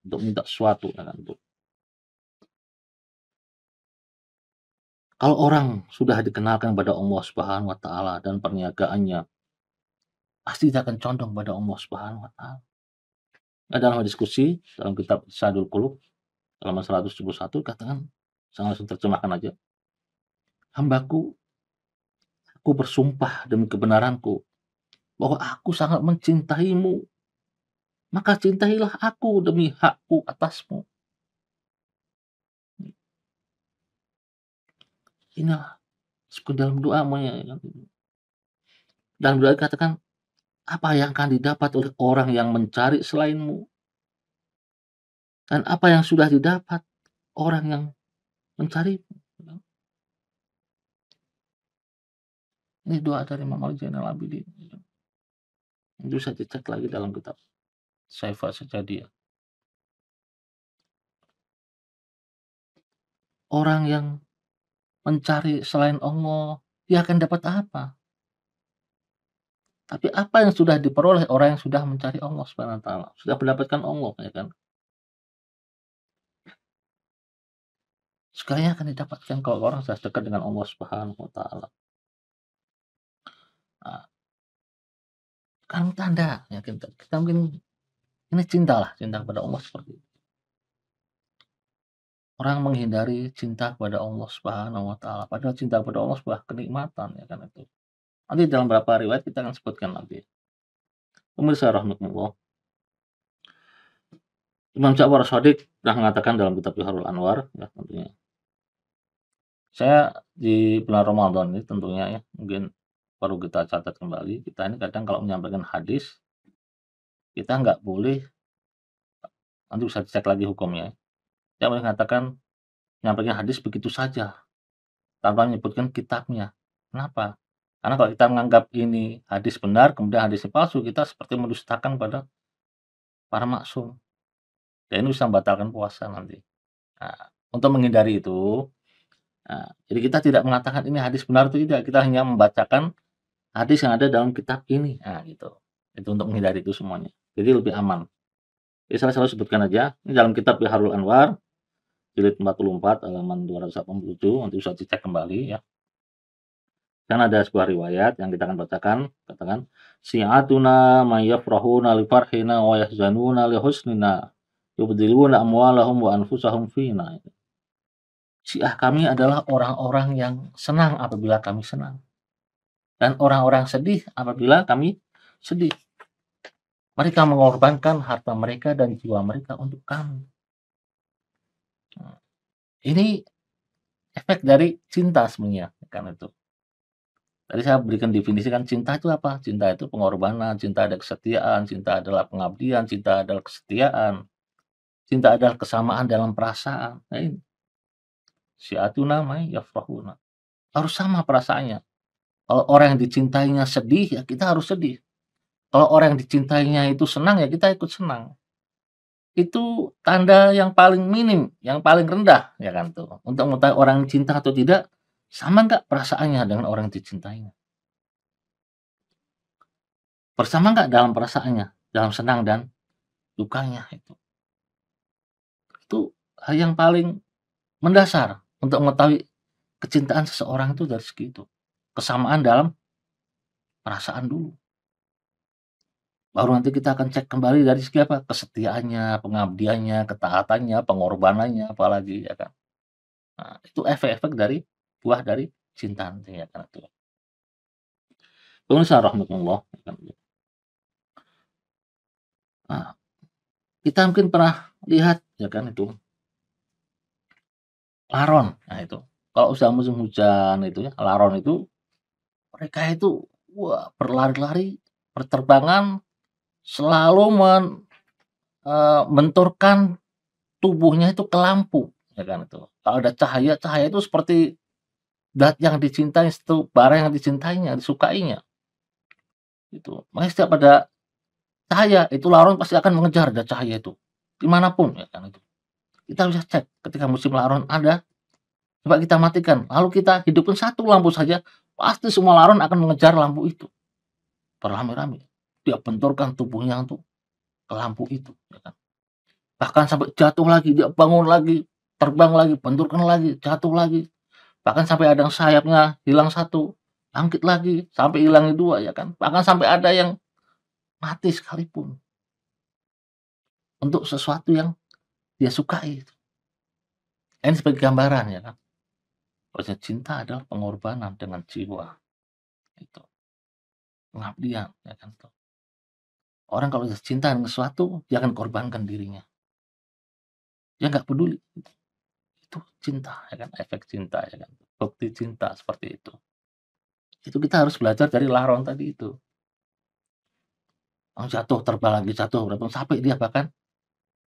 C: untuk minta sesuatu ya kan tuh. Kalau orang sudah dikenalkan pada Allah Subhanahu wa taala dan perniagaannya
B: pasti tidak akan condong pada Allah Subhanahu wa taala. Nah, dalam diskusi dalam kitab Sadul Kulub halaman 171 katakan sangat langsung terjemahkan aja. Hambaku Aku bersumpah demi kebenaranku bahwa aku sangat mencintaimu. Maka cintailah aku
C: demi hakku atasmu. Inilah dalam doamu yang ya. Dalam
B: doa dikatakan apa yang akan didapat oleh orang yang mencari selainmu
C: dan apa yang sudah didapat orang yang mencarimu. Ini doa dari Imam Zainal Abidin. Itu saya cek lagi dalam kitab Saifa Sejadiah. Orang yang mencari selain Allah, dia akan dapat apa?
B: Tapi apa yang sudah diperoleh orang yang sudah mencari Allah Subhanahu wa taala, sudah mendapatkan Allah ya kan?
C: Sekarang akan didapatkan kalau orang sudah dekat dengan Allah Subhanahu wa taala. karena tanda ya kita, kita mungkin ini cinta lah cinta kepada
B: Allah seperti itu orang menghindari cinta kepada Allah Subhanahu wa taala padahal cinta kepada Allah sebuah kenikmatan ya kan itu nanti dalam beberapa riwayat kita akan sebutkan lagi pemirsa rahmatullah Imam Ja'far Sadiq telah mengatakan dalam kitab Yuharul Anwar ya tentunya saya di bulan Ramadan ini tentunya ya mungkin perlu kita catat kembali kita ini kadang kalau menyampaikan hadis kita nggak boleh nanti bisa cek lagi hukumnya yang mengatakan menyampaikan hadis begitu saja tanpa menyebutkan kitabnya kenapa karena kalau kita menganggap ini hadis benar kemudian hadis palsu kita seperti mendustakan pada para maksum dan ini bisa membatalkan puasa nanti nah, untuk menghindari itu Nah, jadi kita tidak mengatakan ini hadis benar itu tidak, kita hanya membacakan hadis yang ada dalam kitab ini nah gitu itu untuk hmm. menghindari itu semuanya jadi lebih aman jadi saya selalu sebutkan aja ini dalam kitab Biharul Anwar jilid 44 halaman 287 nanti bisa dicek kembali ya dan ada sebuah riwayat yang kita akan bacakan katakan si'atuna mayafrahuna li farhina wa yahzanuna li husnina yubdiluna amwalahum wa anfusahum fina si'ah kami adalah orang-orang yang senang apabila kami senang dan orang-orang sedih apabila kami sedih. Mereka mengorbankan harta mereka dan jiwa mereka untuk kami. Ini efek dari cinta semuanya, kan itu. Tadi saya berikan definisi kan cinta itu apa? Cinta itu pengorbanan, cinta ada kesetiaan, cinta adalah pengabdian, cinta adalah kesetiaan, cinta adalah kesamaan dalam perasaan. Nah ini. Siatu namai yafrahuna. Harus sama perasaannya. Kalau orang yang dicintainya sedih, ya kita harus sedih. Kalau orang yang dicintainya itu senang, ya kita ikut senang. Itu tanda yang paling minim, yang paling rendah, ya kan tuh. Untuk mengetahui orang yang cinta atau tidak, sama nggak perasaannya dengan orang yang dicintainya? Bersama nggak dalam perasaannya, dalam senang dan dukanya itu. Itu hal yang paling mendasar untuk mengetahui kecintaan seseorang itu dari segitu kesamaan dalam perasaan dulu. Baru nanti kita akan cek kembali dari segi apa? Kesetiaannya, pengabdiannya, ketaatannya, pengorbanannya, apalagi ya kan. Nah, itu efek-efek dari buah dari cinta nanti ya kan itu.
C: Pemirsa rahmatullah. Ya kan? Nah, kita mungkin pernah lihat
B: ya kan itu laron. Nah itu kalau usaha musim hujan itu ya, laron itu mereka itu wah berlari-lari, berterbangan, selalu men, e, menturkan tubuhnya itu ke lampu, ya kan itu. Kalau ada cahaya, cahaya itu seperti dat yang dicintai, itu barang yang dicintainya, disukainya. Itu. Makanya setiap ada cahaya, itu laron pasti akan mengejar ada cahaya itu. Dimanapun, ya kan itu. Kita bisa cek ketika musim laron ada, coba kita matikan. Lalu kita hidupkan satu lampu saja, Pasti semua laron akan mengejar lampu itu. Beramai-ramai. Dia benturkan tubuhnya untuk ke lampu itu. Ya kan? Bahkan sampai jatuh lagi, dia bangun lagi, terbang lagi, benturkan lagi, jatuh lagi. Bahkan sampai ada yang sayapnya hilang satu, bangkit lagi, sampai hilang dua ya kan. Bahkan
C: sampai ada yang
B: mati sekalipun. Untuk sesuatu yang dia sukai. Ini sebagai gambaran ya kan bahasa cinta adalah pengorbanan dengan jiwa. Itu. Pengabdian, ya kan? Orang kalau cinta dengan sesuatu, dia akan korbankan dirinya. Dia nggak peduli. Gitu. Itu. cinta, ya kan? Efek cinta, ya kan? Bukti cinta seperti itu. Itu kita harus belajar dari laron tadi itu. Orang jatuh, terbang lagi, jatuh, berapa sampai dia bahkan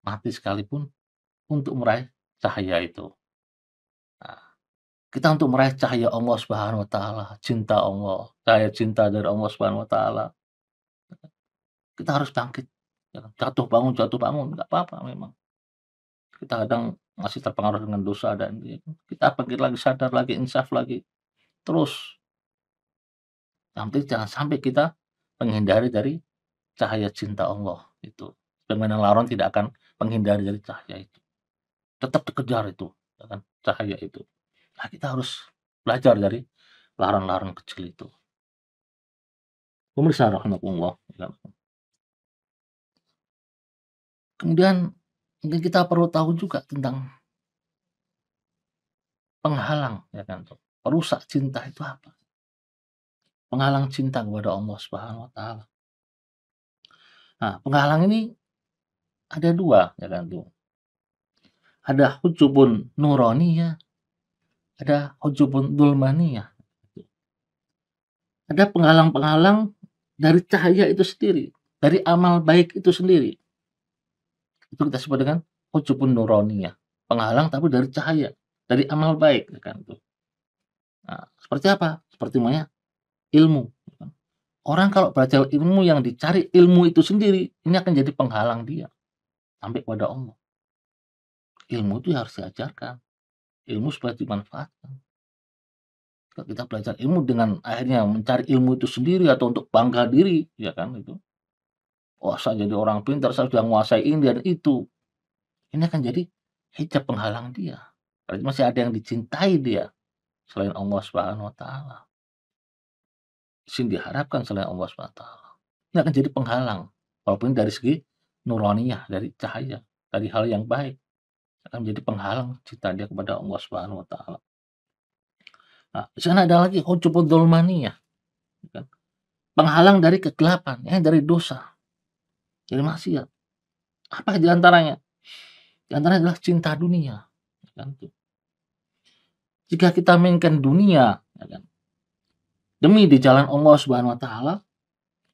B: mati sekalipun untuk meraih cahaya itu kita untuk meraih cahaya Allah Subhanahu wa taala, cinta Allah, cahaya cinta dari Allah Subhanahu wa taala. Kita harus bangkit. Ya kan? Jatuh bangun, jatuh bangun, nggak apa-apa memang. Kita kadang masih terpengaruh dengan dosa dan ya kan? kita bangkit lagi sadar lagi insaf lagi. Terus nanti jangan sampai kita menghindari dari cahaya cinta Allah itu. Sebagaimana laron tidak akan menghindari dari cahaya itu. Tetap dikejar itu, ya kan? cahaya itu. Nah, kita
C: harus belajar dari larangan-larangan kecil itu. Pemirsa rahmatullah. Ya kan. Kemudian mungkin kita perlu tahu juga tentang penghalang
B: ya kan tuh. Perusak cinta itu apa? Penghalang cinta kepada Allah Subhanahu wa taala. Nah, penghalang ini ada dua ya kan tuh. Ada hujubun ya ada hujubun dulmaniyah. Ada penghalang-penghalang dari cahaya itu sendiri, dari amal baik itu sendiri. Itu kita sebut dengan hujubun nuroniyah, penghalang tapi dari cahaya, dari amal baik ya kan Nah, seperti apa? Seperti namanya ilmu. Ya kan. Orang kalau belajar ilmu yang dicari ilmu itu sendiri, ini akan jadi penghalang dia sampai pada Allah. Ilmu itu harus diajarkan ilmu supaya dimanfaatkan Kalau kita belajar ilmu dengan akhirnya mencari ilmu itu sendiri atau untuk bangga diri ya kan itu oh saya jadi orang pintar saya sudah menguasai ini dan itu ini akan jadi hijab penghalang dia karena masih ada yang dicintai dia selain Allah Subhanahu wa taala sin diharapkan selain Allah Subhanahu wa taala ini akan jadi penghalang walaupun dari segi nuraniyah, dari cahaya dari hal yang baik akan menjadi penghalang cita dia kepada Allah Subhanahu wa taala. Nah, di sana ada lagi ujubud dolmania. Ya kan? Penghalang dari kegelapan, ya, dari dosa. Dari maksiat. Apa di antaranya? Di antaranya adalah cinta dunia. Ya kan? Jika kita mainkan dunia, ya kan? demi di jalan Allah Subhanahu wa taala,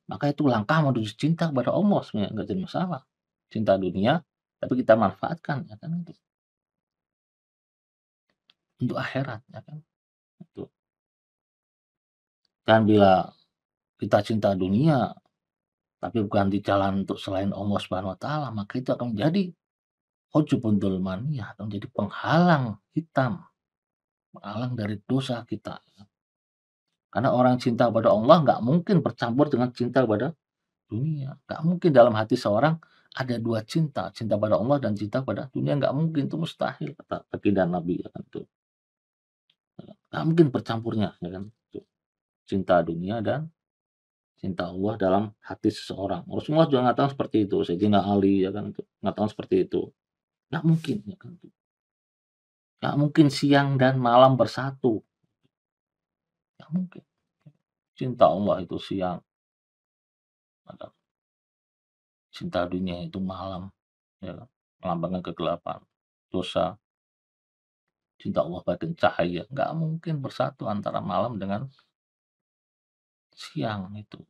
B: maka itu langkah menuju cinta kepada Allah sebenarnya nggak jadi masalah. Cinta dunia tapi
C: kita manfaatkan ya kan untuk untuk akhirat ya kan itu kan bila kita cinta
B: dunia tapi bukan di jalan untuk selain Allah Subhanahu wa taala maka itu akan menjadi hujubundul mania akan menjadi penghalang hitam penghalang dari dosa kita ya. karena orang cinta pada Allah nggak mungkin bercampur dengan cinta pada dunia nggak mungkin dalam hati seorang ada dua cinta, cinta pada Allah dan cinta pada dunia nggak mungkin itu mustahil kata akidah Nabi ya kan tuh. Nggak mungkin bercampurnya ya kan tuh. Cinta dunia dan cinta Allah dalam hati seseorang. Rasulullah oh, juga ngatakan seperti itu, Sayyidina Ali ya kan tuh ngatakan seperti itu. Nggak mungkin ya kan tuh. Nggak mungkin siang dan malam bersatu.
C: Nggak mungkin. Cinta Allah itu siang cinta dunia itu malam ya melambangkan kegelapan dosa cinta Allah batin cahaya nggak mungkin bersatu antara malam dengan siang itu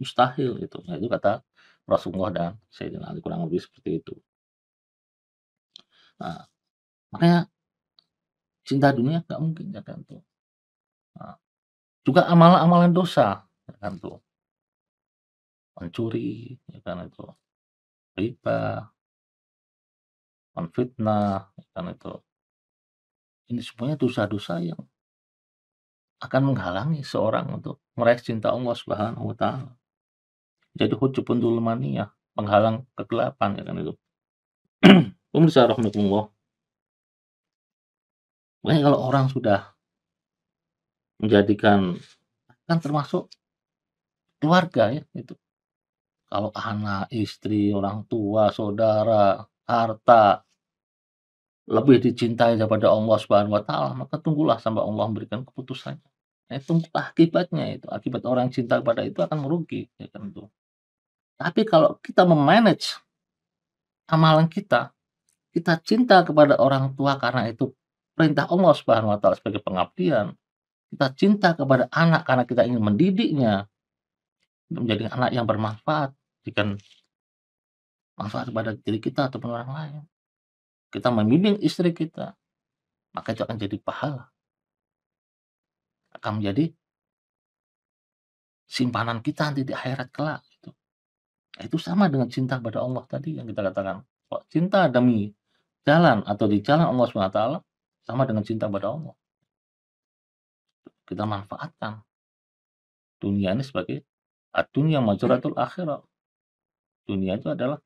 B: mustahil itu nah, itu kata Rasulullah dan Sayyidina Ali kurang lebih seperti itu
C: nah, makanya cinta dunia nggak mungkin ya kan tuh nah, juga amalan-amalan dosa ya kan tuh mencuri ya kan itu riba menfitnah ya kan itu ini semuanya dosa-dosa yang
B: akan menghalangi seorang untuk meraih cinta Allah Subhanahu wa taala. Jadi hujubun mania, penghalang kegelapan ya kan itu. Pemirsa <clears throat> rahimakumullah. Makanya kalau orang sudah menjadikan
C: kan termasuk keluarga
B: ya itu kalau anak, istri, orang tua, saudara, harta lebih dicintai daripada Allah Subhanahu wa taala, maka tunggulah sampai Allah memberikan keputusannya. Nah, tunggulah akibatnya itu. Akibat orang yang cinta kepada itu akan merugi, ya kan itu. Tapi kalau kita memanage amalan kita, kita cinta kepada orang tua karena itu perintah Allah Subhanahu wa taala sebagai pengabdian. Kita cinta kepada anak karena kita ingin mendidiknya untuk menjadi anak yang bermanfaat berikan manfaat kepada diri kita ataupun orang lain kita membimbing istri kita maka itu akan jadi pahala akan menjadi simpanan kita nanti di akhirat kelak itu nah, itu sama dengan cinta kepada Allah tadi yang kita katakan cinta demi jalan atau di jalan Allah SWT sama dengan cinta kepada Allah
C: kita manfaatkan dunia ini sebagai Dunia majuratul akhirat. Dunia itu adalah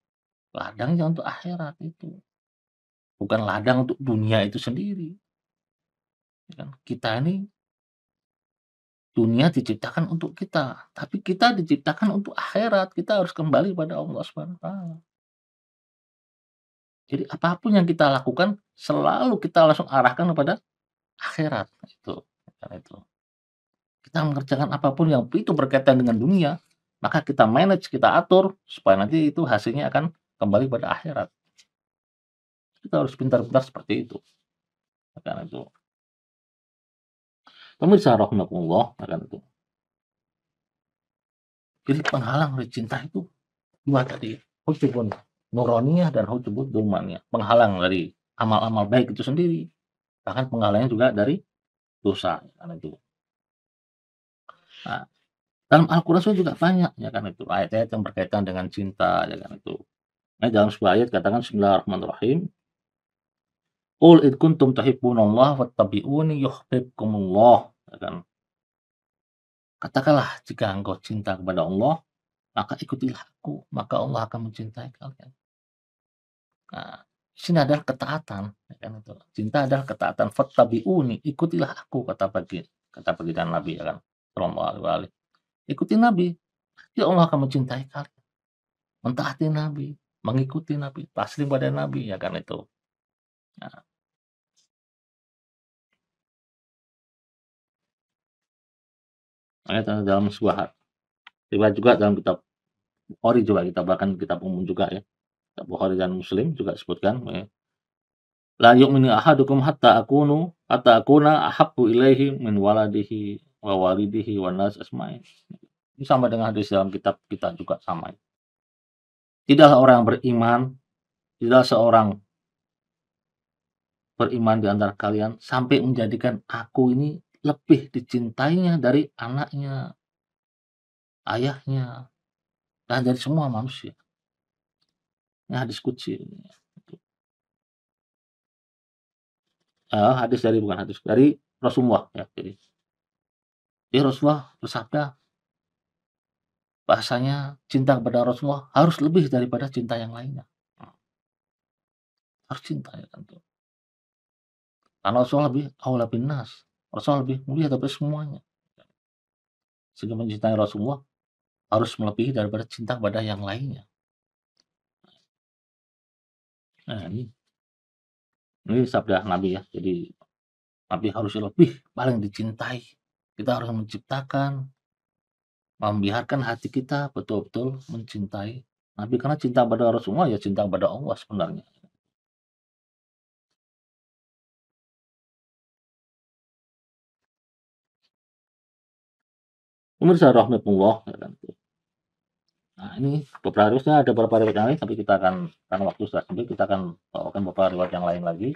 C: ladang yang untuk akhirat itu.
B: Bukan ladang untuk dunia itu sendiri. Ya kan? Kita
C: ini dunia diciptakan untuk kita, tapi kita diciptakan untuk akhirat. Kita harus kembali pada Allah Subhanahu wa taala.
B: Jadi apapun yang kita lakukan selalu kita langsung arahkan kepada akhirat itu. Kan itu kita mengerjakan apapun yang itu berkaitan dengan dunia, maka kita manage, kita atur supaya nanti itu hasilnya akan kembali pada akhirat.
C: Kita harus pintar-pintar seperti itu. Karena itu. Pemirsa rahmatullah akan itu. Jadi
B: penghalang dari cinta itu dua tadi, hujubun nuronia dan hujubun dumania. Penghalang dari amal-amal baik itu sendiri. Bahkan penghalangnya juga dari dosa. Karena itu Nah, dalam Al-Quran juga banyak ya kan itu ayat-ayat yang berkaitan dengan cinta ya kan itu. Nah, dalam sebuah ayat katakan Bismillahirrahmanirrahim. Qul id kuntum tuhibbunallah fattabi'uni yuhibbukumullah. Ya kan? Katakanlah jika engkau cinta kepada Allah, maka ikutilah aku, maka Allah akan mencintai kalian. Nah, sini adalah ketaatan, ya kan itu. Cinta adalah ketaatan. Fattabi'uni, ikutilah aku kata bagi kata baginda Nabi ya kan. SAW. Ikuti Nabi. Ya
C: Allah akan mencintai kalian. Mentaati Nabi. Mengikuti Nabi. Taslim pada Nabi. Ya kan itu. Nah. Ayat dalam sebuah Tiba juga
B: dalam kitab Bukhari juga kita bahkan kitab umum juga ya. Kitab Bukhari dan Muslim juga sebutkan ya. La yu'minu ahadukum hatta akunu hatta akuna ahabbu ilaihi min waladihi wa walidihi wa nas asma'i. Ini sama dengan hadis dalam kitab kita juga sama. Tidak orang beriman, tidak seorang beriman di antara kalian sampai menjadikan aku ini lebih dicintainya dari anaknya, ayahnya, dan dari semua manusia. Ini hadis kunci.
C: Uh, hadis dari bukan hadis dari Rasulullah ya. Jadi Ya Rasulullah bersabda
B: bahasanya cinta kepada Rasulullah harus lebih daripada cinta yang lainnya. Harus cinta ya kan tuh. Karena Rasulullah lebih awal bin nas. Rasulullah
C: lebih mulia daripada semuanya. Sehingga mencintai Rasulullah harus melebihi daripada cinta kepada yang lainnya. Nah, ini, ini sabda Nabi ya. Jadi Nabi harus lebih
B: paling dicintai kita harus menciptakan, membiarkan hati kita
C: betul-betul mencintai Nabi. Karena cinta pada Rasulullah ya cinta pada Allah sebenarnya. Pemirsa rahmatullah. Ya kan. Nah ini
B: beberapa harusnya ada beberapa riwayat yang lain, tapi kita akan karena waktu sudah sempit kita akan bawakan beberapa riwayat yang lain lagi.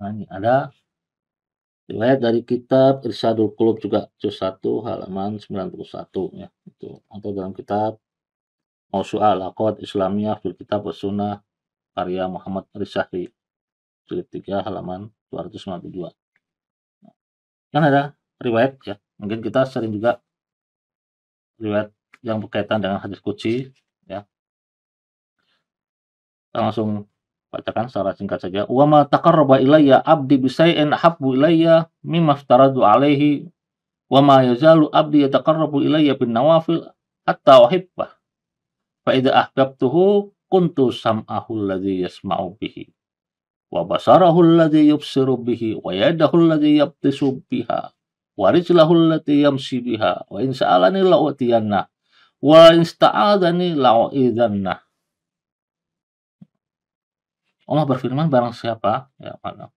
B: Nah ini ada Riwayat dari kitab Irsyadul Qulub juga juz 1 halaman 91 ya. Itu atau dalam kitab Mausu'al Aqad Islamiyah fil Kitab was Sunnah karya Muhammad Rizahri jilid 3 halaman 292.
C: Kan ada riwayat ya. Mungkin kita sering juga riwayat yang berkaitan dengan hadis kunci ya. Kita langsung
B: Bacakan secara singkat saja. Wa ma taqarraba ilayya 'abdi bi shay'in habbu ilayya mimma aftaradu 'alaihi wa ma yazalu 'abdi yataqarrabu ilayya bin nawafil hatta uhibbah. Fa idza ahbabtuhu kuntu sam'ahu alladhi yasma'u bihi wa basarahu alladhi yubsiru bihi wa yadahu alladhi yabtisu biha wa rijlahu allati yamshi biha wa in sa'alani la'utiyanna wa in sta'adani la'idanna Allah berfirman barang siapa ya Allah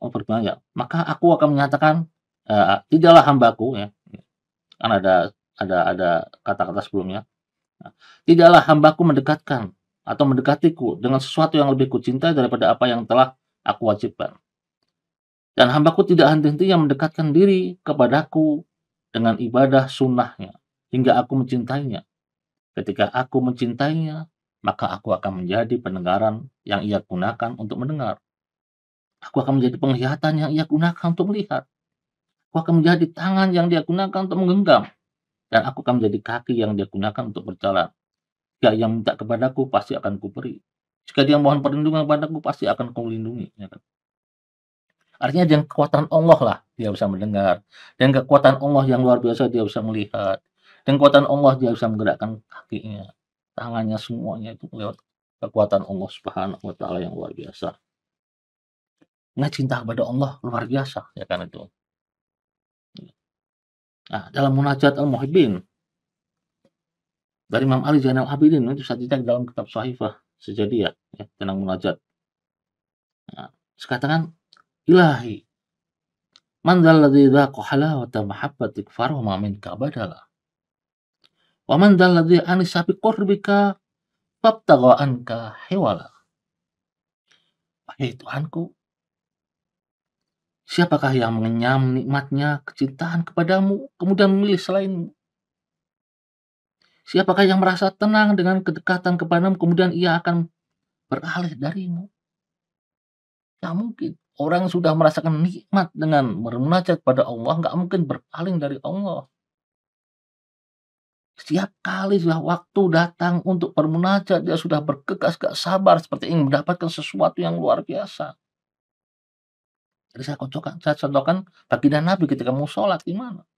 B: berfirman ya maka aku akan menyatakan uh, tidaklah hambaku ya kan ada ada ada kata-kata sebelumnya nah, tidaklah hambaku mendekatkan atau mendekatiku dengan sesuatu yang lebih kucinta daripada apa yang telah aku wajibkan dan hambaku tidak henti-hentinya mendekatkan diri kepadaku dengan ibadah sunnahnya hingga aku mencintainya ketika aku mencintainya maka aku akan menjadi pendengaran yang ia gunakan untuk mendengar. Aku akan menjadi penglihatan yang ia gunakan untuk melihat. Aku akan menjadi tangan yang dia gunakan untuk menggenggam. Dan aku akan menjadi kaki yang dia gunakan untuk berjalan. Jika yang minta kepadaku, pasti akan kuberi. Jika dia mohon perlindungan kepadaku, pasti akan kulindungi. Ya kan? Artinya dengan kekuatan Allah lah dia bisa mendengar. Dan kekuatan Allah yang luar biasa dia bisa melihat. Dan kekuatan Allah dia bisa menggerakkan kakinya tangannya semuanya itu lewat kekuatan Allah Subhanahu wa taala yang luar biasa. Nah, cinta kepada Allah luar biasa ya kan itu. Nah, dalam munajat al-muhibbin dari Imam Ali Zainal Abidin itu saja dalam kitab Sahifah sejadi ya, ya tentang munajat. Nah, sekatakan ilahi man dzalladzi dzaqa halawata mahabbatik ma minka badala Wa man dzalladzi anisafi qurbika fabtagha anka hiwala. Wahai Tuhanku, siapakah yang mengenyam nikmatnya kecintaan kepadamu kemudian memilih selainmu? Siapakah yang merasa tenang dengan kedekatan kepadamu kemudian ia akan beralih darimu? Tak mungkin. Orang sudah merasakan nikmat dengan bermunajat pada Allah, nggak mungkin berpaling dari Allah. Setiap kali sudah waktu datang untuk bermunajat, dia sudah bergegas, gak sabar, seperti ingin mendapatkan sesuatu yang luar biasa. Jadi saya contohkan, saya contohkan baginda Nabi ketika mau sholat gimana?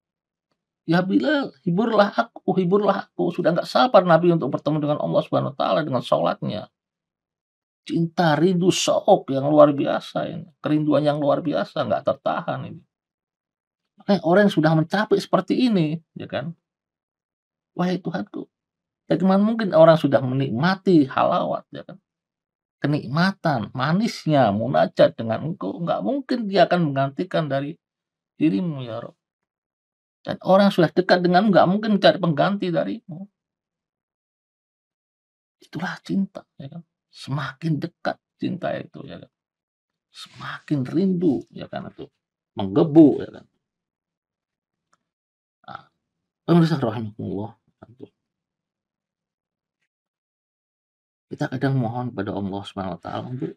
B: Ya bila hiburlah aku, hiburlah aku. Sudah gak sabar Nabi untuk bertemu dengan Allah Subhanahu Wa Taala dengan sholatnya. Cinta, rindu, sok yang luar biasa ini, kerinduan yang luar biasa nggak tertahan ini. Makanya orang yang sudah mencapai seperti ini, ya kan? wahai Tuhanku bagaimana ya mungkin orang sudah menikmati halawat ya kan kenikmatan manisnya munajat dengan engkau nggak mungkin dia akan menggantikan dari dirimu ya Rob dan orang sudah dekat dengan nggak mungkin mencari pengganti darimu
C: itulah cinta ya kan semakin dekat cinta itu ya kan semakin rindu ya kan itu menggebu ya kan nah, pemirsa Allah. Kita kadang mohon kepada Allah Subhanahu wa taala untuk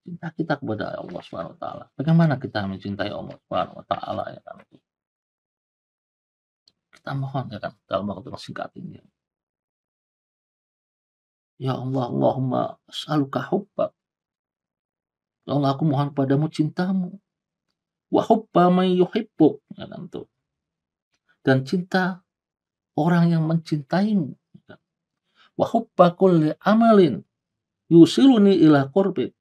C: cinta kita kepada Allah Subhanahu wa taala. Bagaimana kita mencintai Allah Subhanahu wa taala ya kan? Kita mohon ya kan dalam waktu yang singkat ini. Ya Allah, Allahumma
B: saluka hubbak. Ya Allah, aku mohon padamu cintamu. Wa hubba may yuhibbuk. Ya kan tuh. Dan cinta orang yang mencintaimu. wahupakul amalin yusiluni ilah qurbik.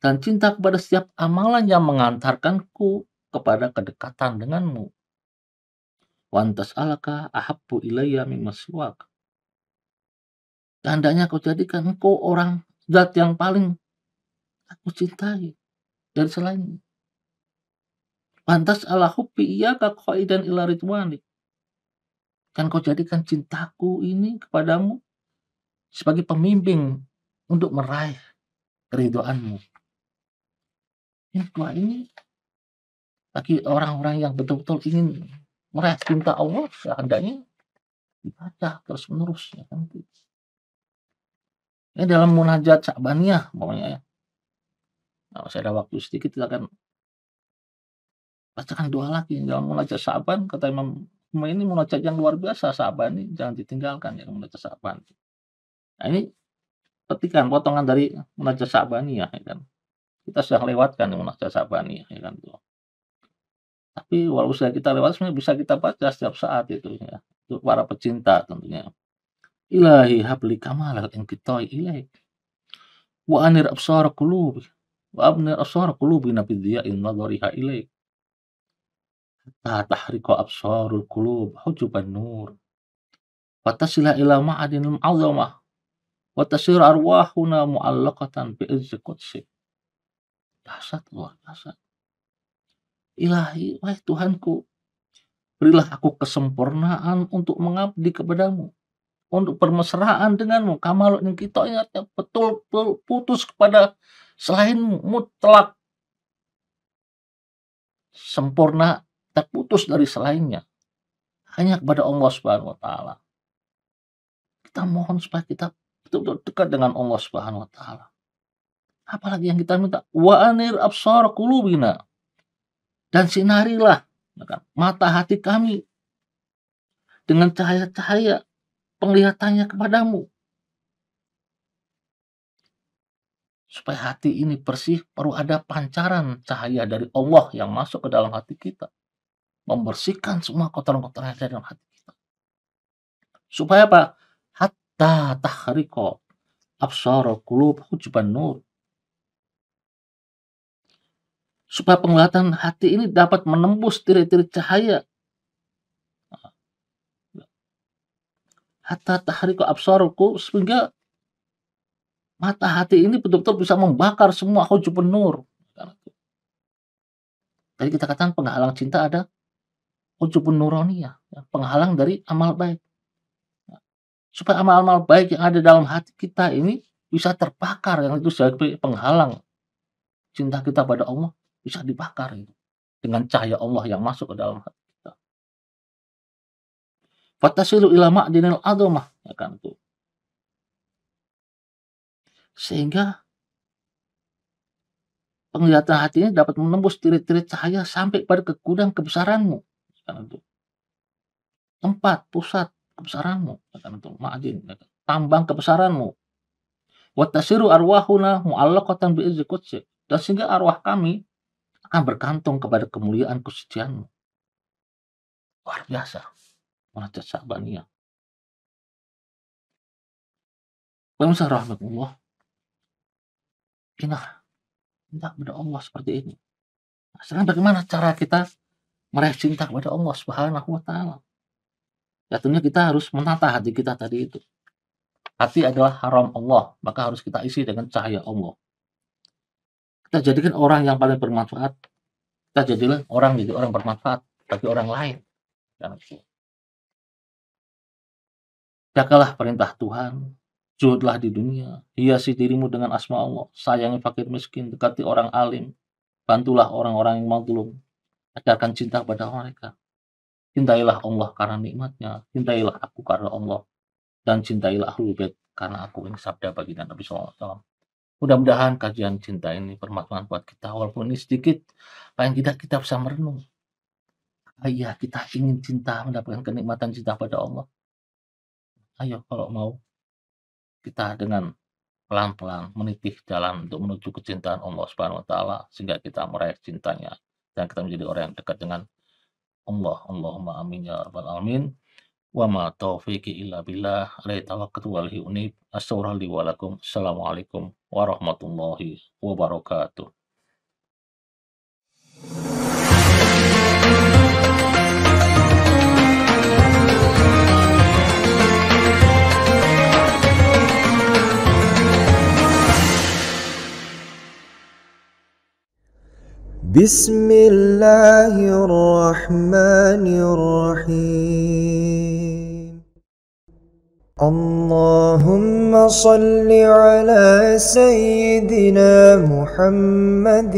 B: Dan cinta kepada setiap amalan yang mengantarkanku kepada kedekatan denganmu. Wantas alaka ahabbu ilayya mimasiwak. Dan hendaknya kau jadikan engkau orang zat yang paling aku cintai dari selain. Pantas ala hubbi iyaka dan ila ridwanik. Kan kau jadikan cintaku ini kepadamu sebagai pemimpin untuk meraih keridoanmu. Yang kedua ini bagi orang-orang yang betul-betul ingin meraih cinta Allah seandainya dibaca terus menerus ya kan Ini dalam munajat Sa'baniyah pokoknya ya kalau saya ada waktu sedikit kita akan bacakan doa lagi dalam munajat Sa'ban kata Imam ini munajat yang luar biasa Saban ini jangan ditinggalkan ya munajat Saban. nah, ini petikan potongan dari munajat sabani ya, ya, kan kita sudah lewatkan munajat sabani ya kan tuh tapi walaupun sudah kita lewat sebenarnya bisa kita baca setiap saat itu ya untuk para pecinta tentunya ilahi habli kamal al inqita'i ilahi wa anir absar kulubi wa abner absar qulubi nabi dhiya'in nadhariha ilaik Nah, tahriku Absorul absarul hujuban nur wa tasila ila ma'adinil azamah wa tasir arwahuna mu'allaqatan bi izzi dahsyat luar biasa ilahi wahai Tuhanku berilah aku kesempurnaan untuk mengabdi kepadamu untuk permesraan denganmu kamal yang kita ingatnya betul, betul putus kepada selain mutlak sempurna terputus dari selainnya. Hanya kepada Allah Subhanahu wa taala. Kita mohon supaya kita betul-betul dekat dengan Allah Subhanahu wa taala. Apalagi yang kita minta wa anir absar kulubina dan sinarilah ya kan, mata hati kami dengan cahaya-cahaya penglihatannya kepadamu supaya hati ini bersih perlu ada pancaran cahaya dari Allah yang masuk ke dalam hati kita membersihkan semua kotoran-kotoran yang ada dalam hati kita. Supaya apa? Hatta tahriko absoro kulub hujuban nur. Supaya penglihatan hati ini dapat menembus tirai-tirai cahaya. Hatta tahriko absoro kulub sehingga mata hati ini betul-betul bisa membakar semua hujuban nur. Tadi kita katakan penghalang cinta ada ujubun nuronia, ya, ya, penghalang dari amal baik. Ya, supaya amal-amal baik yang ada dalam hati kita ini bisa terbakar, yang itu sebagai penghalang cinta kita pada Allah bisa dibakar
C: dengan cahaya Allah yang masuk ke dalam hati kita. Fatasilu ilama dinil adomah, ya kan tuh.
B: Sehingga penglihatan hatinya dapat menembus tirit-tirit cahaya sampai pada kegudang kebesaranmu kata itu tempat pusat kebesaranmu kata itu majin, tambang kebesaranmu watasiru arwahuna mu'allaqatan bi'izni qudsik dan sehingga arwah kami akan berkantung
C: kepada kemuliaan kesucianmu luar biasa munajat Syahbaniyah pemirsa rahmatullah kita minta kepada Allah seperti ini nah,
B: sekarang bagaimana cara kita meraih cinta kepada Allah Subhanahu wa taala. Tentunya kita harus menata hati kita tadi itu. Hati adalah haram Allah, maka harus kita isi dengan cahaya Allah. Kita jadikan orang yang paling bermanfaat. Kita jadilah orang jadi orang bermanfaat bagi orang lain. Jagalah perintah Tuhan, juhudlah di dunia, hiasi dirimu dengan asma Allah, sayangi fakir miskin, dekati orang alim, bantulah orang-orang yang mau ajarkan cinta kepada mereka. Cintailah Allah karena nikmatnya, cintailah aku karena Allah, dan cintailah Ahlul Bait karena aku ini sabda dan Nabi SAW. Mudah-mudahan kajian cinta ini bermanfaat buat kita, walaupun ini sedikit, paling tidak kita bisa merenung. Ayah, iya, kita ingin cinta, mendapatkan kenikmatan cinta pada Allah. Ayo, kalau mau, kita dengan pelan-pelan menitih jalan untuk menuju kecintaan Allah Subhanahu wa taala sehingga kita meraih cintanya dan kita menjadi orang yang dekat dengan Allah Allahumma amin ya rabbal alamin wa ma taufiqi illa billah alaihi tawakkatu wa alaihi unib assalamualaikum warahmatullahi wabarakatuh
A: بسم الله الرحمن الرحيم اللهم صل على سيدنا محمد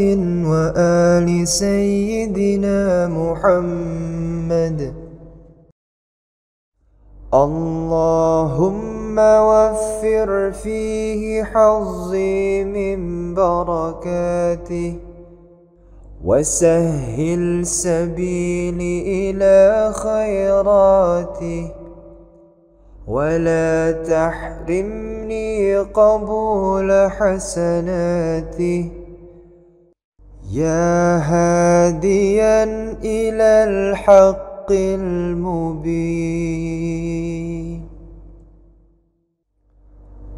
A: وآل سيدنا محمد اللهم وفر فيه حظي من بركاته وسهل سبيلي إلى خيراتي ولا تحرمني قبول حسناتي يا هاديا إلى الحق المبين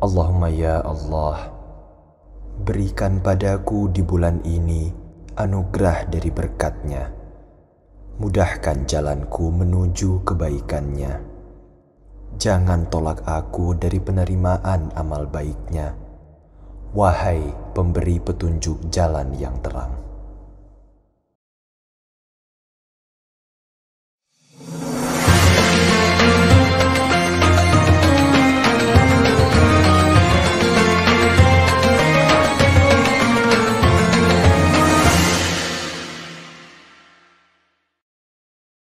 A: اللهم يا الله
B: berikan padaku di bulan ini anugerah dari berkatnya. Mudahkan jalanku menuju kebaikannya. Jangan tolak aku dari penerimaan amal baiknya.
C: Wahai pemberi petunjuk jalan yang terang.